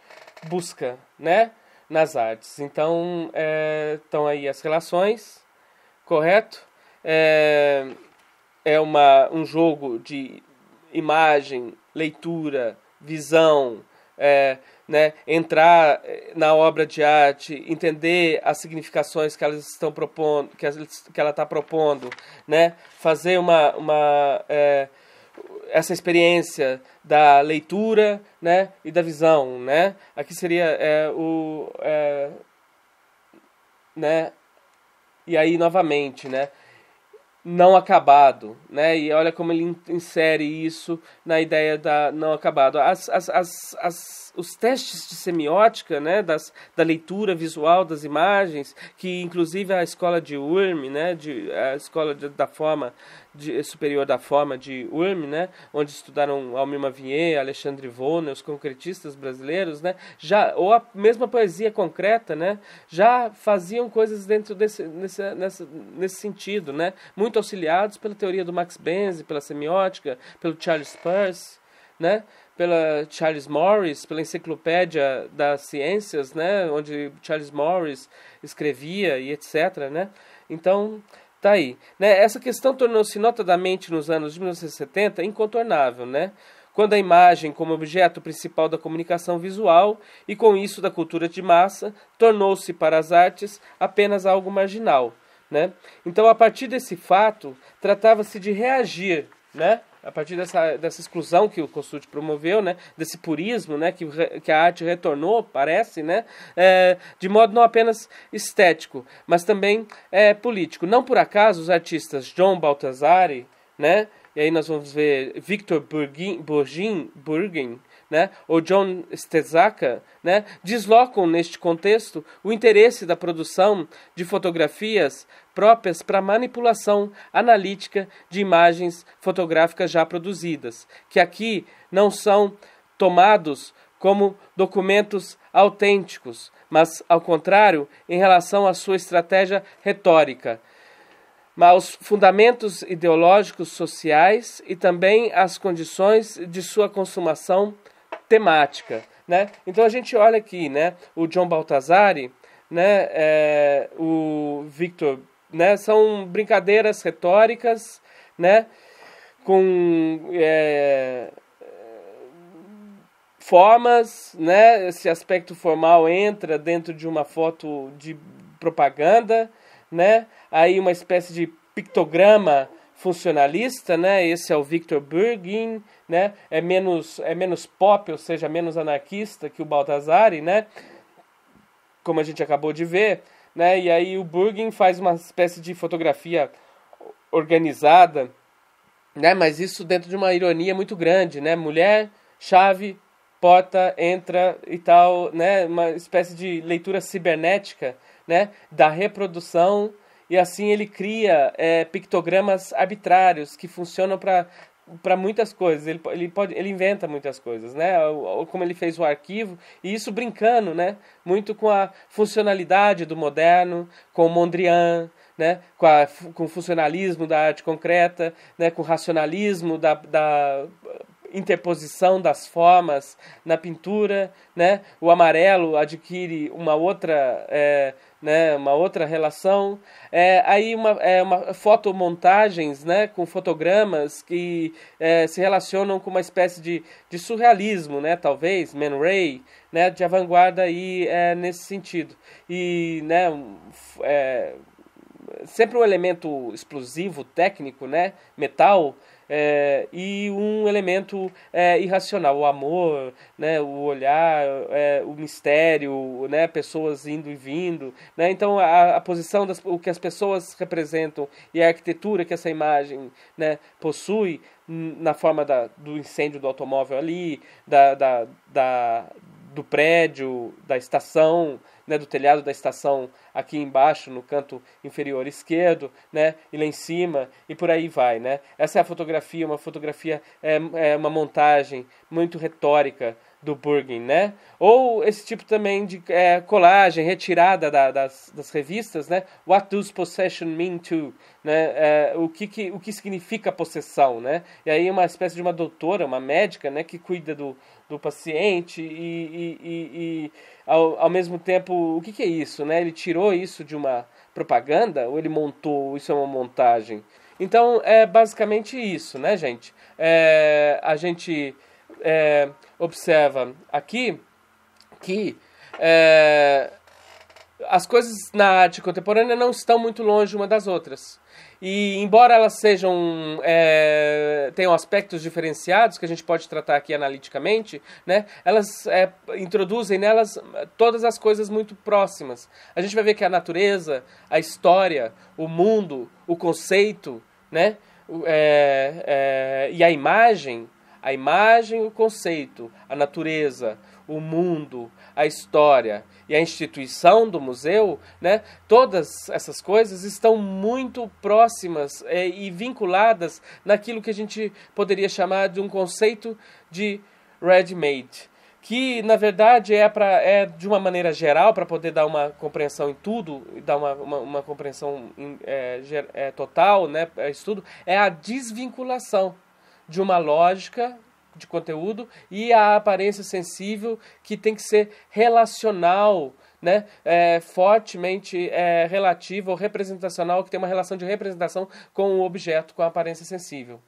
busca, né? Nas artes. Então, é, estão aí as relações, correto? É, é uma, um jogo de imagem, leitura, visão, é, né, entrar é, na obra de arte, entender as significações que elas estão propondo, que, elas, que ela está propondo, né, fazer uma, uma é, essa experiência da leitura, né, e da visão, né, aqui seria é, o, é, né, e aí novamente, né, não acabado, né? E olha como ele insere isso na ideia da não acabado. As, as, as, as os testes de semiótica, né, das, da leitura visual das imagens, que inclusive a escola de Urm, né, de, a escola de, da forma de, superior da forma de Urm, né, onde estudaram Almir Mavier, Alexandre Vona, os concretistas brasileiros, né, já ou a mesma poesia concreta, né, já faziam coisas dentro desse nesse, nesse, nesse sentido, né, muito auxiliados pela teoria do Max Benz, pela semiótica, pelo Charles Peirce, né? pela Charles Morris, pela Enciclopédia das Ciências, né, onde Charles Morris escrevia e etc, né? Então, tá aí, né? Essa questão tornou-se notadamente nos anos de 1970 incontornável, né? Quando a imagem como objeto principal da comunicação visual e com isso da cultura de massa tornou-se para as artes apenas algo marginal, né? Então, a partir desse fato, tratava-se de reagir, né? a partir dessa, dessa exclusão que o Kossuth promoveu, né, desse purismo, né, que, que a arte retornou, parece, né, é, de modo não apenas estético, mas também é, político. Não por acaso os artistas John Baltasari, né, e aí nós vamos ver Victor Burgin, Burgin, Burgin né, ou John Stezaka, né, deslocam neste contexto o interesse da produção de fotografias próprias para manipulação analítica de imagens fotográficas já produzidas, que aqui não são tomados como documentos autênticos, mas, ao contrário, em relação à sua estratégia retórica. Mas os fundamentos ideológicos sociais e também as condições de sua consumação temática. Né? Então a gente olha aqui né, o John Baltazari, né, é, o Victor né? São brincadeiras retóricas, né? Com é, formas, né? Esse aspecto formal entra dentro de uma foto de propaganda, né? Aí uma espécie de pictograma funcionalista, né? Esse é o Victor Burgin, né? É menos é menos pop, ou seja, menos anarquista que o Baltasari, né? Como a gente acabou de ver, né? E aí o Burgin faz uma espécie de fotografia organizada, né? Mas isso dentro de uma ironia muito grande, né? Mulher, chave, porta, entra e tal, né? Uma espécie de leitura cibernética, né? Da reprodução e assim ele cria é, pictogramas arbitrários que funcionam para para muitas coisas. Ele, ele, pode, ele inventa muitas coisas, né? Como ele fez o arquivo, e isso brincando, né? Muito com a funcionalidade do moderno, com o Mondrian, né? Com, a, com o funcionalismo da arte concreta, né? Com o racionalismo da, da interposição das formas na pintura, né? O amarelo adquire uma outra é, né, uma outra relação. É, aí uma, é, uma fotomontagens né, com fotogramas que é, se relacionam com uma espécie de, de surrealismo, né, talvez, Man Ray, né, de vanguarda aí, é, nesse sentido. E né, é, sempre um elemento explosivo, técnico, né, metal, é, e um elemento é, irracional, o amor, né, o olhar, é, o mistério, né, pessoas indo e vindo. Né, então a, a posição, das, o que as pessoas representam e a arquitetura que essa imagem né, possui na forma da, do incêndio do automóvel ali, da, da, da do prédio, da estação, né, do telhado da estação aqui embaixo, no canto inferior esquerdo, né, e lá em cima, e por aí vai. Né? Essa é a fotografia, uma fotografia, é, é uma montagem muito retórica do Burgin, né? Ou esse tipo também de é, colagem retirada da, das, das revistas, né? What does possession mean to? Né? É, o, que, que, o que significa possessão, né? E aí uma espécie de uma doutora, uma médica, né? Que cuida do, do paciente e, e, e, e ao, ao, mesmo tempo, o que, que é isso, né? Ele tirou isso de uma propaganda ou ele montou, isso é uma montagem? Então, é basicamente isso, né, gente? É, a gente é, observa aqui que é, as coisas na arte contemporânea não estão muito longe uma das outras. E embora elas sejam é, tenham aspectos diferenciados que a gente pode tratar aqui analiticamente, né, elas é, introduzem nelas todas as coisas muito próximas. A gente vai ver que a natureza, a história, o mundo, o conceito, né, é, é, e a imagem, a imagem, o conceito, a natureza, o mundo, a história e a instituição do museu, né, todas essas coisas estão muito próximas é, e vinculadas naquilo que a gente poderia chamar de um conceito de ready-made, que na verdade é, pra, é de uma maneira geral, para poder dar uma compreensão em tudo, dar uma, uma, uma compreensão em, é, é, total, né, é estudo, é a desvinculação de uma lógica de conteúdo e a aparência sensível que tem que ser relacional, né? É, fortemente é, relativa ou representacional, que tem uma relação de representação com o objeto, com a aparência sensível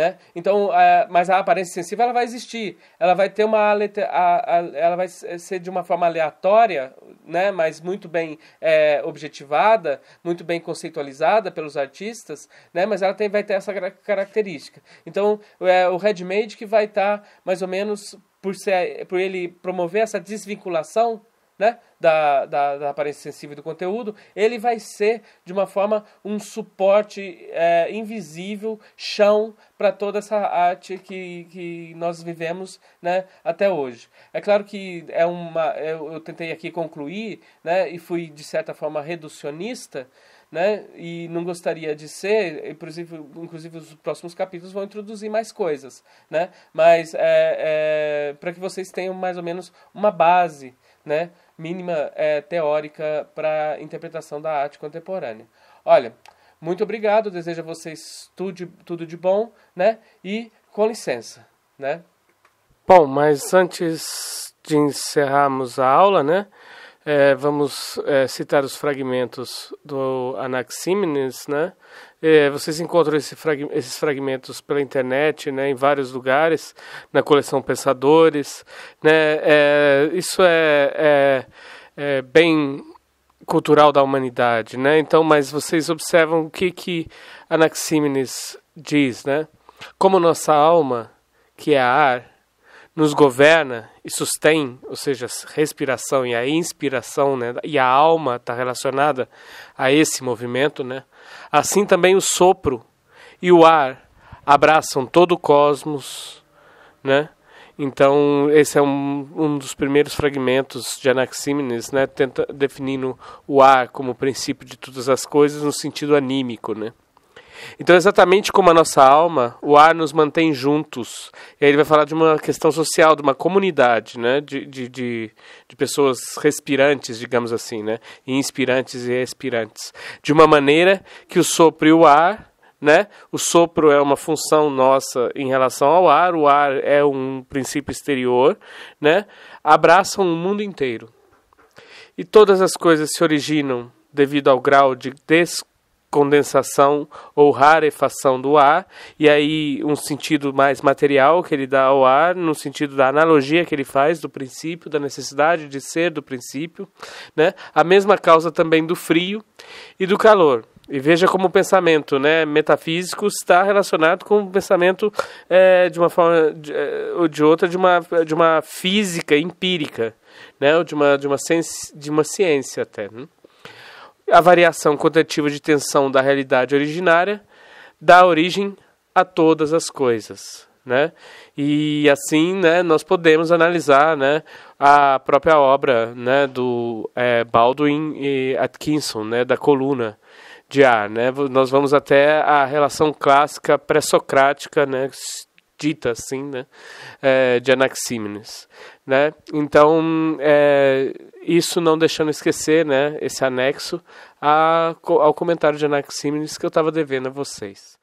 né? Então, é, mas a aparência sensível ela vai existir, ela vai ter uma a, a, ela vai ser de uma forma aleatória, né? Mas muito bem é, objetivada, muito bem conceitualizada pelos artistas, né? Mas ela tem, vai ter essa característica. Então, é o made que vai estar tá mais ou menos por, ser, por ele promover essa desvinculação né, da, da, da, aparência sensível do conteúdo, ele vai ser, de uma forma, um suporte é, invisível, chão para toda essa arte que, que nós vivemos né, até hoje. É claro que é uma, eu, eu tentei aqui concluir né, e fui, de certa forma, reducionista, né? E não gostaria de ser, inclusive, inclusive os próximos capítulos vão introduzir mais coisas, né? Mas é, é, para que vocês tenham mais ou menos uma base, né? mínima é, teórica para interpretação da arte contemporânea. Olha, muito obrigado, desejo a vocês tudo, tudo de bom, né? E com licença, né? Bom, mas antes de encerrarmos a aula, né? É, vamos é, citar os fragmentos do Anaxímenes, né? É, vocês encontram esse frag, esses fragmentos pela internet, né, em vários lugares, na coleção Pensadores. Né, é, isso é, é, é, bem cultural da humanidade, né? Então, mas vocês observam o que que Anaxímenes diz, né? Como nossa alma, que é ar, nos governa e sustém, ou seja, a respiração e a inspiração, né, e a alma está relacionada a esse movimento, né? Assim também o sopro e o ar abraçam todo o cosmos, né? Então, esse é um, um dos primeiros fragmentos de Anaximenes, né, tenta, definindo o ar como o princípio de todas as coisas no sentido anímico, né? Então, exatamente como a nossa alma, o ar nos mantém juntos. E aí ele vai falar de uma questão social, de uma comunidade, né? De, de, de, de pessoas respirantes, digamos assim, né? Inspirantes e expirantes. De uma maneira que o sopro e o ar né? O sopro é uma função nossa em relação ao ar, o ar é um princípio exterior, né? Abraçam o mundo inteiro. E todas as coisas se originam devido ao grau de des condensação ou rarefação do ar, e aí um sentido mais material que ele dá ao ar, no sentido da analogia que ele faz do princípio, da necessidade de ser do princípio, né? A mesma causa também do frio e do calor. E veja como o pensamento né, metafísico está relacionado com o pensamento é, de uma forma de, é, ou de outra, de uma, de uma física empírica, né, ou de uma, de uma, ciência de uma ciência até. Né? a variação quantitativa de tensão da realidade originária dá origem a todas as coisas. Né? E assim né, nós podemos analisar né, a própria obra né, do é, Baldwin e Atkinson, né, da coluna de ar. Né? Nós vamos até a relação clássica pré-socrática, né, dita assim, né, é, de Anaxímenes, né? Então é, isso não deixando esquecer, né, esse anexo a, ao comentário de Anaxímenes que eu estava devendo a vocês.